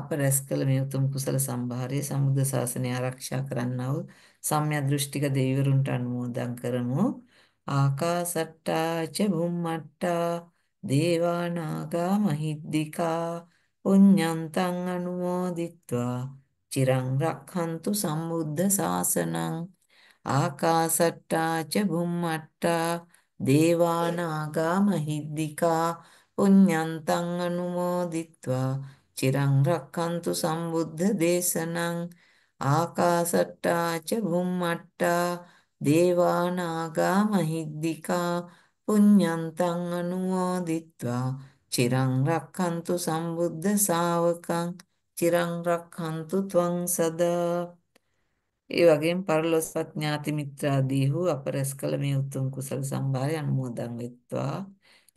අප රැස් කළ මේ උතුම් කුසල සම්භාරයේ සම්බුද්ධ ශාසනය ආරක්ෂා කරන්නා වූ සම්‍යක් දෘෂ්ටික දෙවිවරුන්ට අනුමෝදන් කරමු ආකාසට්ටා ච බුම්මට්ටා දේවා නාග මහිද්దికා පුඤ්ඤන්තං අනුමෝදිත්වා චිරං රක්ඛන්තු සම්බුද්ධ ශාසනං ආකාසට්ටා ච බුම්මට්ටා දේවා නාග මහිද්దికා පුඤ්ඤන්තං අනුමෝදිත්වා චිරං රක්ඛන්තු සම්බුද්ධ දේශනං ආකාසට්ටා ච බුම්මට්ටා දේවා නාග මහිද්దికා පුඤ්ඤන්තං අනුමෝදිත්වා චිරං රක්ඛන්තු සම්බුද්ධ ශාවකං චිරං රක්ඛන්තු ත්වං සදා ඒ වගේම පරලොස්සත් ඥාති මිත්‍රාදීහු අපරස් කළ මේ උතුම් කුසල සම්භාරය අනුමෝදන් වෙත්වා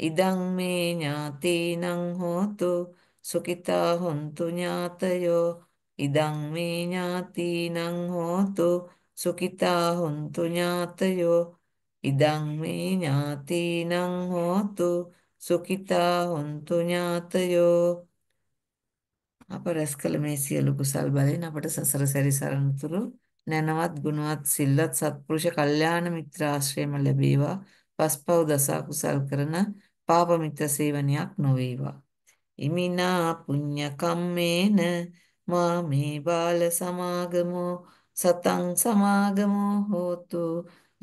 ඉදං මේ ඥාතීනං හෝතු සුඛිතා හොන්තු ඥාතයෝ ඉදං මේ ඥාතීනං හෝතු සුඛිතා හොන්තු ඥාතයෝ ඉදං මේ ඥාතීනං හෝතු සුඛිතා හොන්තු ඥාතයෝ අප රැස් කළ මේ සියලු කුසල් බලෙන් අපට සසර සැරි සරණතුරු නැනවත් ගුණවත් සිල්වත් සත්පුරුෂ කල්යාණ මිත්‍ර ආශ්‍රයම ලැබේවා පස්පව් දසා කුසල් කරන පාප මිත්‍ර සේවනයක් නොවේවා ඉමිනා පුඤ්ඤ කම්මේන මාමේ බාල සමාගමෝ සතං සමාගමෝ හෝතු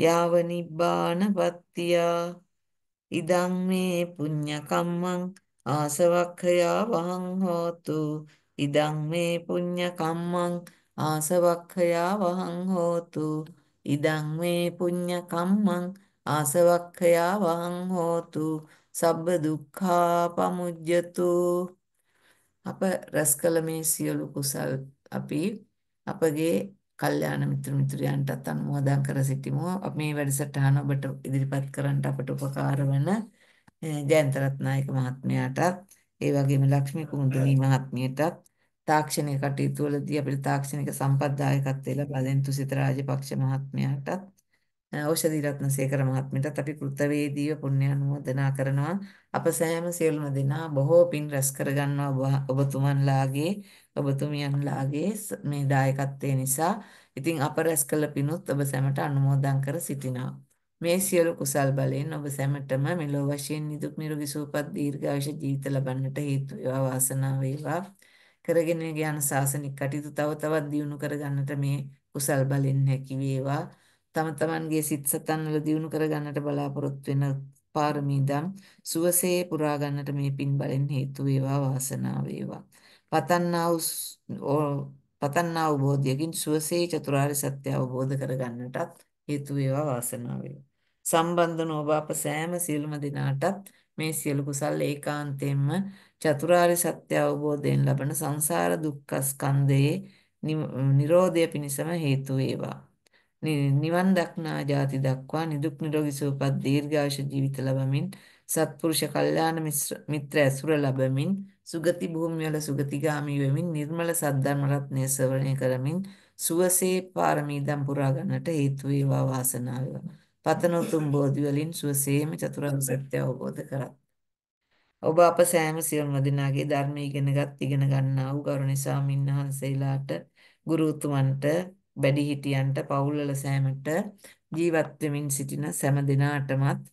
යාව නිබ්බානපත්තියා ඉදං මේ පුඤ්ඤ කම්මං ආසවක්ඛයා වහං හෝතු ඉදං මේ පුඤ්ඤ කම්මං ආසවක්ඛයා වහං හෝතු ඉදං මේ පුඤ්ඤ කම්මං ආසවක්ඛයා වහං හෝතු සබ්බ දුක්ඛා පමුජ්ජතු අප රැස් කළ මේ සියලු කුසල් අපි අපගේ කල්යාණ මිත්‍ර මිත්‍රයන්ටත් අනුමෝදන් කර සිටිමු. මේ වැඩසටහන ඔබට ඉදිරිපත් කරන්නට අපට උපකාර වන ජයන්ත රත්නායක මහත්මයාටත් ඒ වගේම ලක්ෂ්මී කුමුදුනි මහත්මියටත් තාක්ෂණික කටයුතු වලදී අපිට තාක්ෂණික සම්පත්දායකත්වය ලබා දෙන තුසිත රාජපක්ෂ මහත්මයාටත් ඖෂධි රත්නසේකර මහත්මියටත් අපි කෘතවේදීව පුණ්‍යානුමෝදනා කරනවා අප සෑම සියලුම දෙනා බොහෝ පින් රැස් කරගන්නවා ඔබතුමන්ලාගේ ඔබතුමියන්ලාගේ මේ දායකත්වය නිසා. ඉතින් අප රැස් කළ පිනුත් ඔබ සැමට අනුමෝදන් කර සිටිනවා. මේ සියලු කුසල් බලයෙන් ඔබ සැමටම මෙලොව වශයෙන් නිදුක් නිරෝගී සුවපත් දීර්ඝායුෂ ජීවිත ලබන්නට හේතු වේවා වාසනාව වේවා. කරගෙන යන සාසනික කටයුතු තව තවත් දියුණු කරගන්නට මේ කුසල් බලෙන් හැකි වේවා. තම තමන්ගේ සිත් සතන් වල දියුණු කරගන්නට බලාපොරොත්තු වෙන පාරමී දම් සුවසේ පුරා ගන්නට මේ පින් බලෙන් හේතු වේවා වාසනාව වේවා. පතන්නා වූ පතන්නා වූ බෝධියකින් සුවසේ චතුරාර්ය සත්‍ය අවබෝධ කරගන්නටත් හේතු වේවා වාසනාව වේවා. සම්බන්ධන ඔබ අප සෑම සියලුම දිනාටත් මේ සියලු කුසල් ඒකාන්තයෙන්ම චතුරාර්ය සත්‍ය අවබෝධයෙන් ලබන සංසාර දුක්ඛ ස්කන්ධයේ නිරෝධය පිණිසම හේතු වේවා. නිවන් දක්නා ජාති දක්වා නිදුක් නිරෝගී සුවපත් දීර්ඝායුෂ ජීවිත ලබමින් සත්පුරුෂ කල්යාණ මිත්‍ර ඇසුර ලබමින් සුගති භූමියල සුගතිගාමි වෙමින් නිර්මල සද්ධර්ම රත්නය ශ්‍රවණය කරමින් සුවසේ පාරමී දම් පුරා ගන්නට හේතු වේවා වාසනාව වේවා. පතන උතුම් බෝධි වලින් සුවසේම චතුරාර්ය සත්‍ය අවබෝධ කරගන්න. ඔබ අප සෑම සියලුම දෙනාගේ ධර්මය ඉගෙනගත් ඉගෙන ගන්නා වූ ගෞරවනීය ස්වාමීන් වහන්සේලාට ගුරු උතුමන්ට වැඩිහිටියන්ට පවුල්වල සෑමට ජීවත් වෙමින් සිටින සෑම දිනාටමත්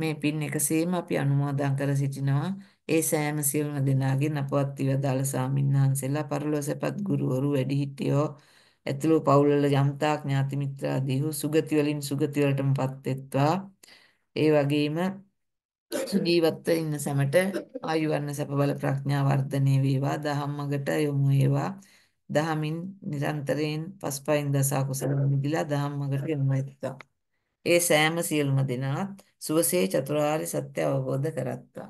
මේ පින් එකසේම අපි අනුමෝදන් කර සිටිනවා. ඒ සෑම සියලුම දෙනාගෙන් අපවත් ඉවදාල සාමින්හන්සලා පරලොව සැපත් ගුරුවරු වැඩිහිටියෝ ඇතුළු පවුල්වල යම්තාක් ඥාති මිත්‍රාදීහු සුගති වලින් සුගති වලටමපත් වෙත්වා. ඒ වගේම සුජීවත්ව ඉන්න සැමට ආයු වර්ණ සැප බල ප්‍රඥා වර්ධනය වේවා. ධම්මගට යොමු වේවා. දහමින් නිරන්තරයෙන් පස්පයින් දසා කුසල නිදිලා ධම්මකට යොමුවෙත්තා. ඒ සෑම සියලුම දෙනාත් සුවසේ චතුරාර්ය සත්‍ය අවබෝධ කරත්තා.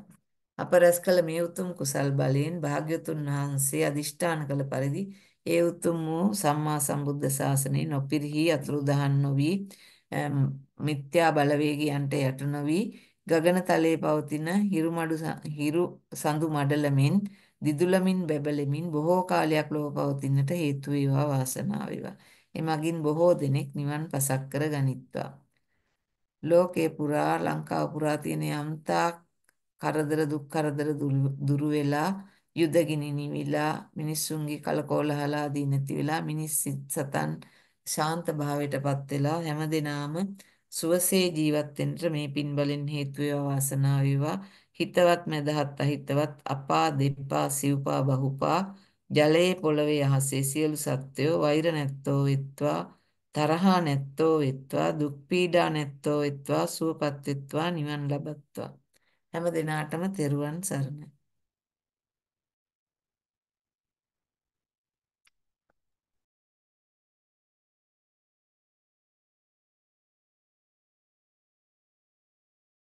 අප රැස් කළ මේ උතුම් කුසල් බලයෙන් භාග්‍යතුන් වහන්සේ අදිෂ්ඨාන කළ පරිදි ඒ උතුම් වූ සම්මා සම්බුද්ධ ශාසනය නොපිරිහි අතුරුදහන් නොවි මිත්‍යා බලවේගයන්ට යට නොවි ගගනතලයේ පවතින හිරු මඩු හිරු සඳු මඩලමින් දිදුලමින් බැබලෙමින් බොහෝ කාලයක් ලොව පවතින්නට හේතු වේවා වාසනාව වේවා. එමගින් බොහෝ දෙනෙක් නිවන් පසක් කර ගනිත්වා. ලෝකේ පුරා ලංකාව පුරා තියෙන යම්තා කරදර දුක් කරදර දුරු වෙලා යුදගිනි නිවිලා මිනිස්සුන්ගේ කලකෝලහල ආදී නැති වෙලා මිනිස් සතන් ශාන්ත භාවයටපත් වෙලා හැමදෙනාම සුවසේ ජීවත් වෙන්නට මේ පින් බලෙන් හේතු වේවා වාසනාව වේවා හිතවත් මැදහත් අහිතවත් අපා දෙපා සිව්පා බහුපා ජලයේ පොළවේ අහසේ සියලු සත්වයෝ වෛර නැත්තෝ වෙත්වා තරහා නැත්තෝ වෙත්වා දුක් පීඩා නැත්තෝ වෙත්වා සුවපත් වෙත්වා නිවන් ලබත්වා හැම දිනාටම තෙරුවන් සරණයි